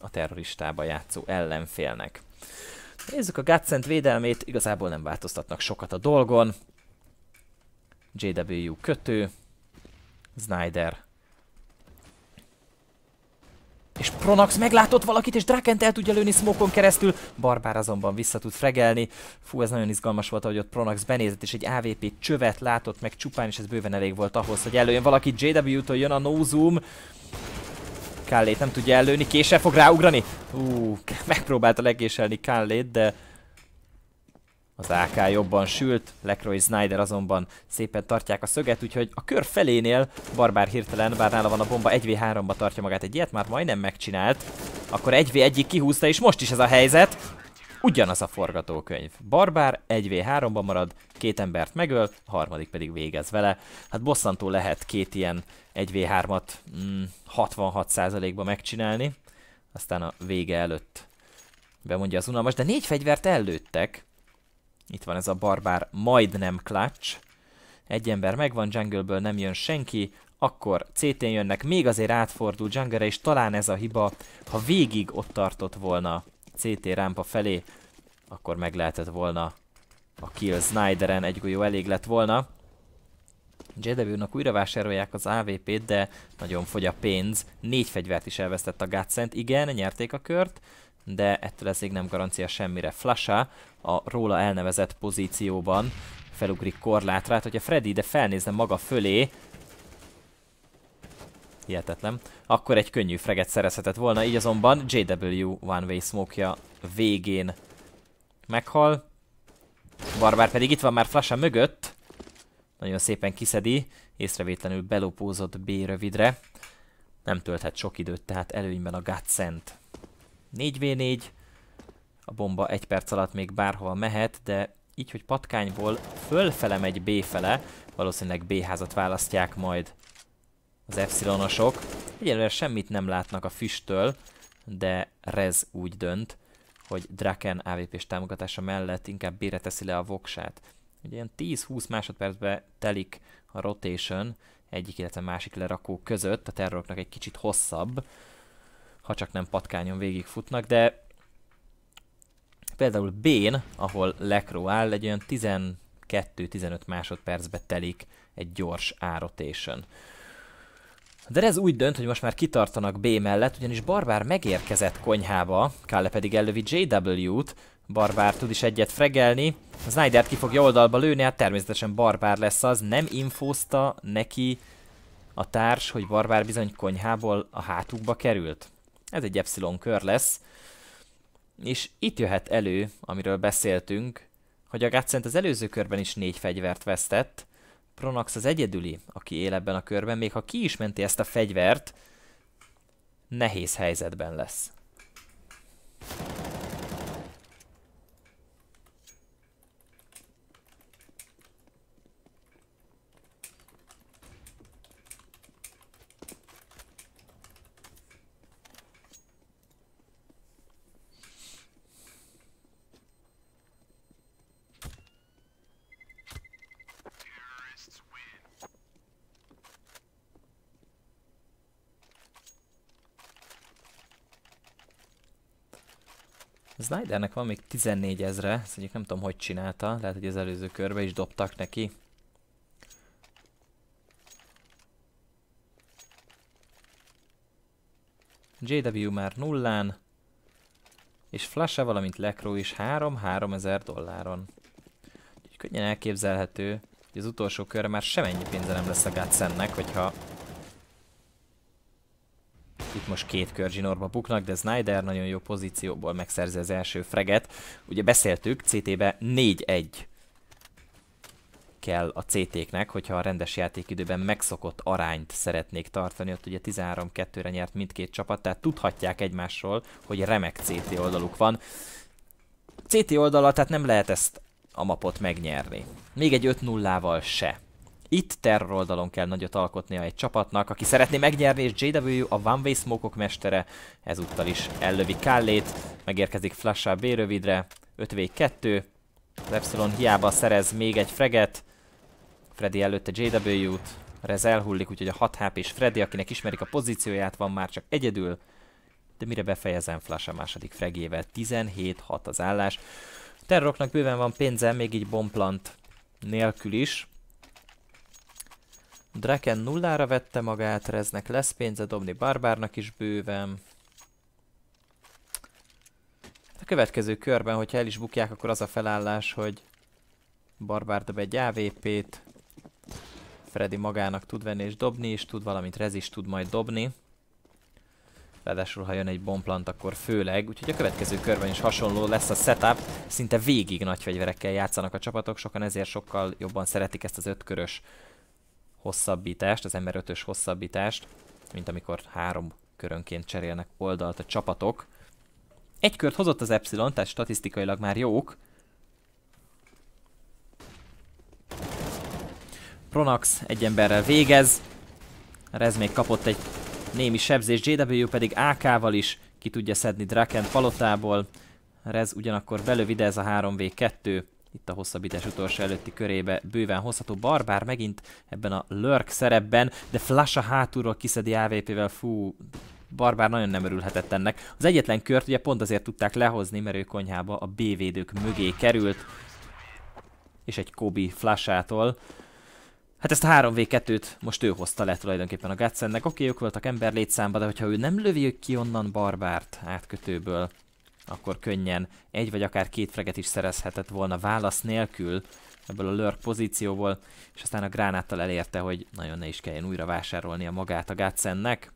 a terroristába játszó ellenfélnek. Nézzük a Gatszent védelmét, igazából nem változtatnak sokat a dolgon. JW kötő, Snyder és Pronax meglátott valakit, és Drakent el tudja lőni smokon keresztül. Barbár azonban vissza tud fregelni. Fú, ez nagyon izgalmas volt, ahogy ott Pronax benézett, és egy AVP csövet látott meg csupán, és ez bőven elég volt ahhoz, hogy előjön valaki. JW-től jön a no zoom. Kallét nem tudja előni, késsel fog ráugrani. Ú, megpróbálta legéselni Kállét, de az AK jobban sült, Lecroy Snyder azonban szépen tartják a szöget, úgyhogy a kör felénél Barbár hirtelen, bár nála van a bomba, 1v3-ba tartja magát egy ilyet, már majdnem megcsinált. Akkor 1 v 1 kihúzta, és most is ez a helyzet. Ugyanaz a forgatókönyv. Barbár 1v3-ba marad, két embert megöl, a harmadik pedig végez vele. Hát bosszantó lehet két ilyen 1v3-at mm, 66%-ba megcsinálni. Aztán a vége előtt bemondja az unalmas, de négy fegyvert ellőttek. Itt van ez a barbár majdnem klács. Egy ember megvan, jungleből nem jön senki, akkor CT-n jönnek, még azért átfordul jungle és talán ez a hiba, ha végig ott tartott volna CT rámpa felé, akkor meg lehetett volna a kill Snyderen, egy golyó elég lett volna. JW-nak újra vásárolják az AVP-t, de nagyon fogy a pénz. Négy fegyvert is elvesztett a Gatszent. Igen, nyerték a kört, de ettől ez még nem garancia semmire. Flasha a róla elnevezett pozícióban felugrik korlátra, hát hogyha Freddy ide felnézne maga fölé, hihetetlen, akkor egy könnyű freget szerezhetett volna, így azonban JW One Way smoke végén meghal. Barbár pedig itt van már Flasha mögött, nagyon szépen kiszedi, észrevétlenül belopózott B rövidre. Nem tölthet sok időt, tehát előnyben a Gatszent. 4v4, a bomba egy perc alatt még bárhova mehet, de így, hogy patkányból fölfele megy B fele, valószínűleg B házat választják majd az epsilonosok. Egyelőre semmit nem látnak a füsttől, de Rez úgy dönt, hogy Draken AVP-s támogatása mellett inkább B-re teszi le a voksát. Ugye ilyen 10-20 másodpercben telik a rotation egyik, illetve másik lerakó között, a terroroknak egy kicsit hosszabb, ha csak nem patkányon végigfutnak, de például Bén, ahol Lecro áll, egy olyan 12-15 másodpercbe telik egy gyors árotésen. De ez úgy dönt, hogy most már kitartanak B mellett, ugyanis Barbár megérkezett konyhába, Kalle pedig elővi JW-t, Barbár tud is egyet fregelni, Snyder ki fogja oldalba lőni, hát természetesen Barbár lesz az, nem infózta neki a társ, hogy Barbár bizony konyhából a hátukba került. Ez egy epsilon kör lesz. És itt jöhet elő, amiről beszéltünk, hogy a Gatszent az előző körben is négy fegyvert vesztett, Pronax az egyedüli, aki él ebben a körben, még ha ki is menti ezt a fegyvert, nehéz helyzetben lesz. Snydernek van még 14 ezre, ezt mondjuk nem tudom, hogy csinálta. Lehet, hogy az előző körbe is dobtak neki. JW már nullán. És flash -e, valamint Lecro is 3 ezer dolláron. Úgyhogy könnyen elképzelhető, hogy az utolsó körre már semennyi pénze nem lesz a Gatsennek, hogyha itt most két kör zsinórba buknak, de Snyder nagyon jó pozícióból megszerzi az első freget. Ugye beszéltük, CT-be 4-1 kell a CT-knek, hogyha a rendes játékidőben megszokott arányt szeretnék tartani. Ott ugye 13-2-re nyert mindkét csapat, tehát tudhatják egymásról, hogy remek CT oldaluk van. CT oldala, tehát nem lehet ezt a mapot megnyerni. Még egy 5-0-val se. Itt terror oldalon kell nagyot alkotnia egy csapatnak, aki szeretné megnyerni, és JW a One Way smoke -ok mestere ezúttal is ellövi Kallét, megérkezik Flash-sal B-rövidre, 5v2, az Epsilon hiába szerez még egy freget, Freddy előtte JW-t, Rez elhullik, úgyhogy a 6 hp és Freddy, akinek ismerik a pozícióját, van már csak egyedül, de mire befejezem Flash a második fregével, 17-6 az állás. Terroknak bőven van pénze, még így bomplant nélkül is, Draken nullára vette magát, Reznek lesz pénze dobni Barbárnak is bőven. A következő körben, hogyha el is bukják, akkor az a felállás, hogy Barbár dob egy AVP-t, Freddy magának tud venni és dobni is tud, valamint Rez is tud majd dobni. Ráadásul, ha jön egy bomplant, akkor főleg. Úgyhogy a következő körben is hasonló lesz a setup. Szinte végig nagy fegyverekkel játszanak a csapatok, sokan ezért sokkal jobban szeretik ezt az ötkörös hosszabbítást, az ember 5-ös hosszabbítást, mint amikor három körönként cserélnek oldalt a csapatok. Egy kört hozott az Epsilon, tehát statisztikailag már jók. Pronax egy emberrel végez. Rez még kapott egy némi sebzés, JW pedig AK-val is ki tudja szedni Draken palotából. Rez ugyanakkor belövide ez a 3v2 itt a hosszabbítás utolsó előtti körébe bőven hozható. Barbár megint ebben a lurk szerepben, de Flash a hátulról kiszedi AVP-vel, fú, Barbár nagyon nem örülhetett ennek. Az egyetlen kört ugye pont azért tudták lehozni, mert ő konyhába a B-védők mögé került, és egy Kobi Flashától. Hát ezt a 3v2-t most ő hozta le tulajdonképpen a Gatsennek. Oké, okay, ők voltak ember létszámba, de hogyha ő nem lövi ki onnan Barbárt átkötőből, akkor könnyen egy vagy akár két freget is szerezhetett volna válasz nélkül ebből a lurk pozícióból, és aztán a gránáttal elérte, hogy nagyon ne is kelljen újra a magát a Gatsennek.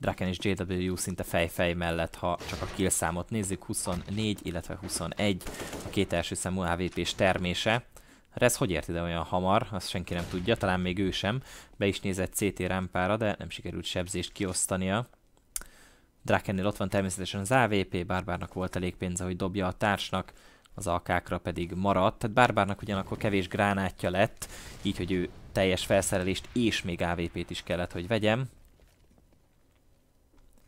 Draken és JW szinte fejfej mellett, ha csak a kill számot nézzük, 24, illetve 21 a két első számú AVP-s termése. Rez hát hogy érti de olyan hamar, azt senki nem tudja, talán még ő sem. Be is nézett CT rámpára, de nem sikerült sebzést kiosztania. Drakennél ott van természetesen az AVP, Bárbárnak volt elég pénze, hogy dobja a társnak, az alkákra pedig maradt. Tehát Bárbárnak ugyanakkor kevés gránátja lett, így hogy ő teljes felszerelést és még AVP-t is kellett, hogy vegyem.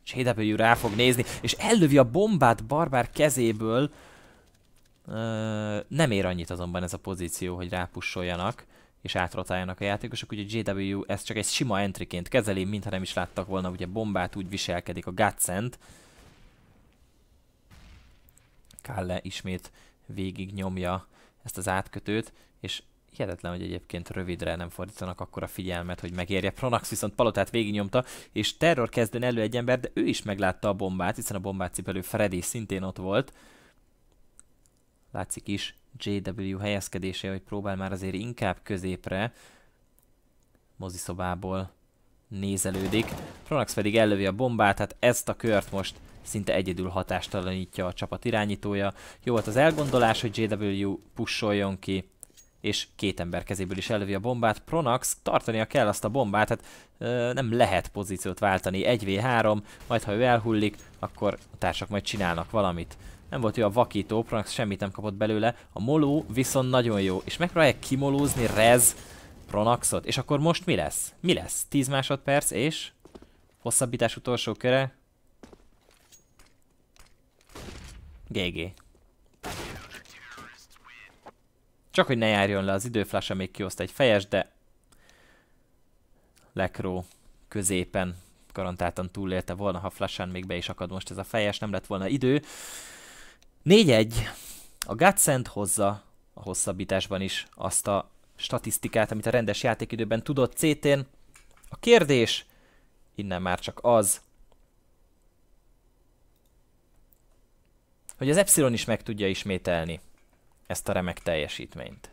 És rá fog nézni, és ellövi a bombát Barbár kezéből, nem ér annyit azonban ez a pozíció, hogy rápussoljanak és átrotáljanak a játékosok, ugye JW ezt csak egy sima entryként kezeli, mintha nem is láttak volna, ugye bombát úgy viselkedik a Gatsent. Kalle ismét végig nyomja ezt az átkötőt, és hihetetlen, hogy egyébként rövidre nem fordítanak akkor a figyelmet, hogy megérje. Pronax viszont palotát végignyomta, és Terror kezden elő egy ember, de ő is meglátta a bombát, hiszen a bombát cipelő Freddy szintén ott volt. Látszik is JW helyezkedése, hogy próbál már azért inkább középre. Moziszobából nézelődik. Pronax pedig ellövi a bombát, hát ezt a kört most szinte egyedül hatástalanítja a csapat irányítója. Jó volt az elgondolás, hogy JW pusoljon ki, és két ember kezéből is ellövi a bombát. Pronax tartania kell azt a bombát, hát ö, nem lehet pozíciót váltani 1v3, majd ha ő elhullik, akkor a társak majd csinálnak valamit. Nem volt jó a vakító, Pronax semmit nem kapott belőle. A moló viszont nagyon jó. És megpróbálják kimolózni Rez Pronaxot. És akkor most mi lesz? Mi lesz? 10 másodperc és... Hosszabbítás utolsó köre. GG. Csak hogy ne járjon le az időflash, még kioszt egy fejes, de... Lekró középen garantáltan túlélte volna, ha flashen még be is akad most ez a fejes, nem lett volna idő. 4-1. A Gatszent hozza a hosszabbításban is azt a statisztikát, amit a rendes játékidőben tudott CT-n. A kérdés innen már csak az, hogy az Epsilon is meg tudja ismételni ezt a remek teljesítményt.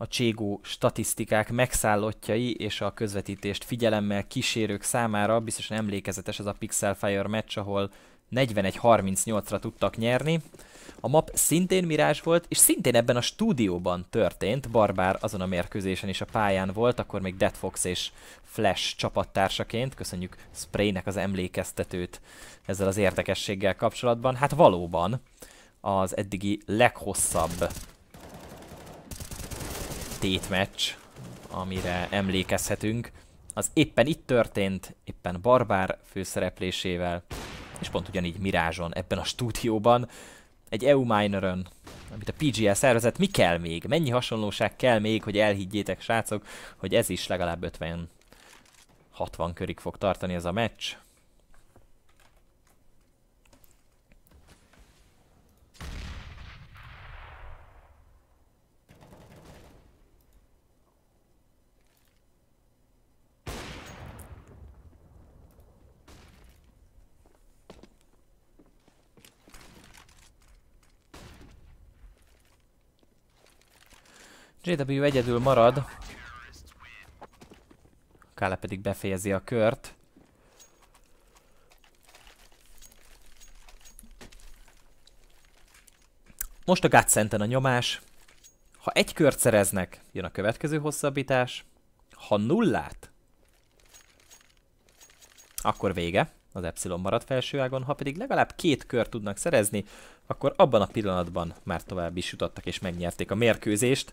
a Cségó statisztikák megszállottjai és a közvetítést figyelemmel kísérők számára biztosan emlékezetes ez a Pixel Fire meccs, ahol 41-38-ra tudtak nyerni. A map szintén mirás volt, és szintén ebben a stúdióban történt, Barbár azon a mérkőzésen is a pályán volt, akkor még Dead Fox és Flash csapattársaként, köszönjük Spraynek az emlékeztetőt ezzel az érdekességgel kapcsolatban. Hát valóban az eddigi leghosszabb tétmeccs, amire emlékezhetünk, az éppen itt történt, éppen Barbár főszereplésével, és pont ugyanígy Mirázson ebben a stúdióban, egy EU minor amit a PGL szervezett, mi kell még? Mennyi hasonlóság kell még, hogy elhiggyétek srácok, hogy ez is legalább 50-60 körig fog tartani ez a meccs? JW egyedül marad. Kále pedig befejezi a kört. Most a Gatszenten a nyomás. Ha egy kört szereznek, jön a következő hosszabbítás. Ha nullát, akkor vége az Epsilon marad felsőágon, ha pedig legalább két kör tudnak szerezni, akkor abban a pillanatban már tovább is jutottak és megnyerték a mérkőzést.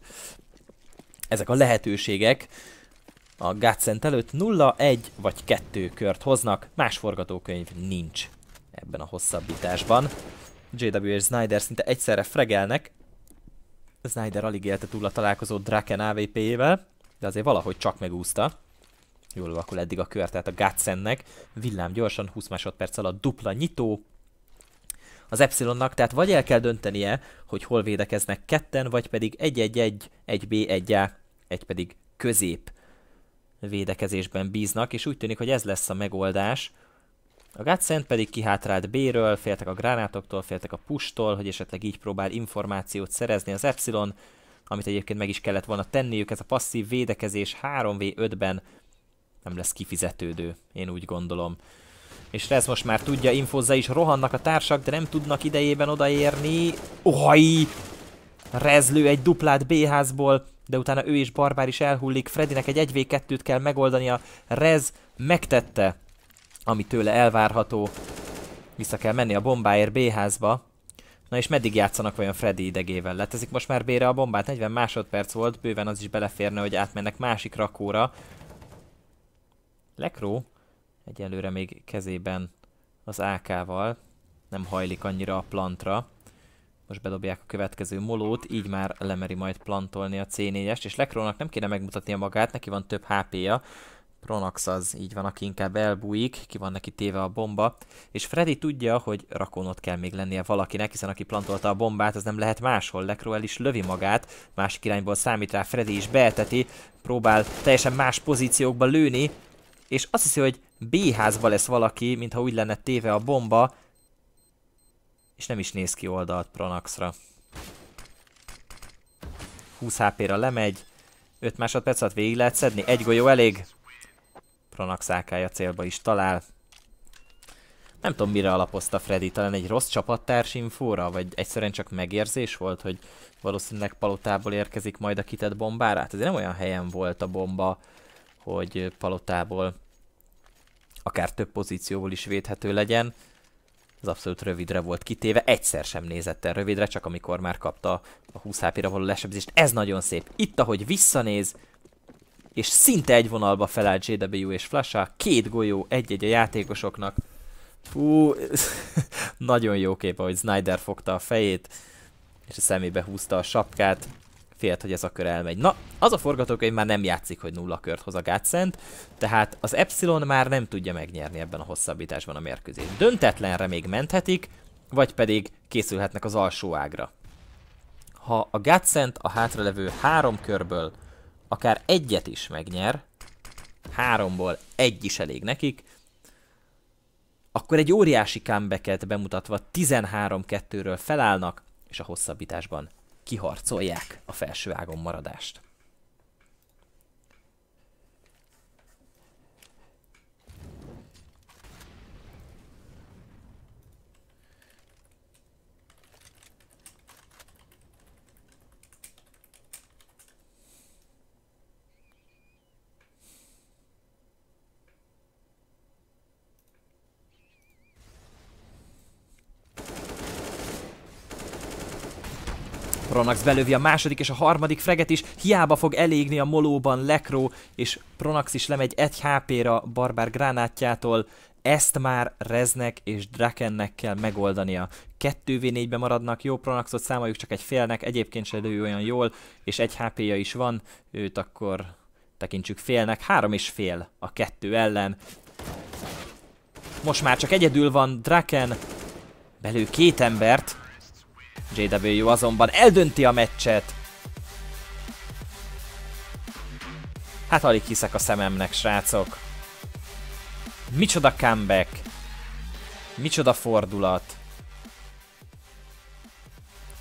Ezek a lehetőségek a Gatszent előtt 0, 1 vagy 2 kört hoznak, más forgatókönyv nincs ebben a hosszabbításban. JW és Snyder szinte egyszerre fregelnek. Snyder alig élte túl a találkozó Draken AVP-jével, de azért valahogy csak megúszta. Jól akkor eddig a kör, tehát a Gatsennek. Villám gyorsan, 20 másodperc alatt dupla nyitó. Az Epsilonnak tehát vagy el kell döntenie, hogy hol védekeznek ketten, vagy pedig 1-1-1, 1B, 1A, egy pedig közép védekezésben bíznak, és úgy tűnik, hogy ez lesz a megoldás. A Gatsen pedig kihátrált B-ről, féltek a gránátoktól, féltek a pustól, hogy esetleg így próbál információt szerezni az Epsilon, amit egyébként meg is kellett volna tenniük. Ez a passzív védekezés 3v5-ben nem lesz kifizetődő, én úgy gondolom. És ez most már tudja, infozza is rohannak a társak, de nem tudnak idejében odaérni. Ohai! Rezlő egy duplát B-házból, de utána ő is Barbár is elhullik. Fredinek egy 1v2-t kell megoldania. Rez megtette, ami tőle elvárható. Vissza kell menni a bombáért B-házba. Na és meddig játszanak vajon Freddy idegével? Letezik most már b a bombát? 40 másodperc volt, bőven az is beleférne, hogy átmennek másik rakóra. Lekró egyelőre még kezében az AK-val, nem hajlik annyira a plantra. Most bedobják a következő molót, így már lemeri majd plantolni a C4-est, és Lekrónak nem kéne megmutatnia magát, neki van több HP-ja. Pronax az így van, aki inkább elbújik, ki van neki téve a bomba, és Freddy tudja, hogy rakónot kell még lennie valakinek, hiszen aki plantolta a bombát, az nem lehet máshol. Lekró el is lövi magát, másik irányból számít rá, Freddy is beeteti, próbál teljesen más pozíciókba lőni, és azt hiszi, hogy B házba lesz valaki, mintha úgy lenne téve a bomba, és nem is néz ki oldalt Pronaxra. 20 HP-ra lemegy, 5 másodperc alatt végig lehet szedni, egy golyó elég. Pronax AK-ja célba is talál. Nem tudom mire alapozta Freddy, talán egy rossz csapattárs infóra, vagy egyszerűen csak megérzés volt, hogy valószínűleg palotából érkezik majd a kitett bombára. Hát ez nem olyan helyen volt a bomba, hogy palotából akár több pozícióból is védhető legyen. Ez abszolút rövidre volt kitéve, egyszer sem nézett el rövidre, csak amikor már kapta a 20 HP-ra való lesebzést. Ez nagyon szép. Itt, ahogy visszanéz, és szinte egy vonalba felállt JW és Flasha, két golyó, egy-egy a játékosoknak. Fú, nagyon jó kép, ahogy Snyder fogta a fejét, és a szemébe húzta a sapkát félt, hogy ez a kör elmegy. Na, az a forgatókönyv már nem játszik, hogy nulla kört hoz a Gatszent, tehát az Epsilon már nem tudja megnyerni ebben a hosszabbításban a mérkőzést. Döntetlenre még menthetik, vagy pedig készülhetnek az alsó ágra. Ha a Gatszent a hátralevő három körből akár egyet is megnyer, háromból egy is elég nekik, akkor egy óriási comeback bemutatva 13-2-ről felállnak, és a hosszabbításban kiharcolják a felső ágon maradást. Pronax belövi a második és a harmadik freget is, hiába fog elégni a molóban Lekró, és Pronax is lemegy egy HP-ra Barbár gránátjától, ezt már Reznek és Drakennek kell megoldania. 2 v 4 maradnak, jó Pronaxot számoljuk csak egy félnek, egyébként se lőj olyan jól, és egy HP-ja is van, őt akkor tekintsük félnek, három és fél a kettő ellen. Most már csak egyedül van Draken, belő két embert, JW azonban eldönti a meccset. Hát alig hiszek a szememnek, srácok. Micsoda comeback. Micsoda fordulat.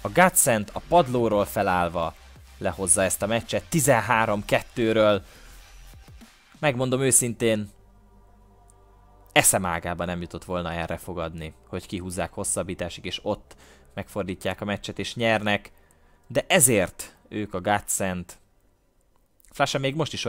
A Godsend a padlóról felállva lehozza ezt a meccset 13-2-ről. Megmondom őszintén, eszem ágában nem jutott volna erre fogadni, hogy kihúzzák hosszabbításig, és ott megfordítják a meccset és nyernek, de ezért ők a Godsend. Flasha még most is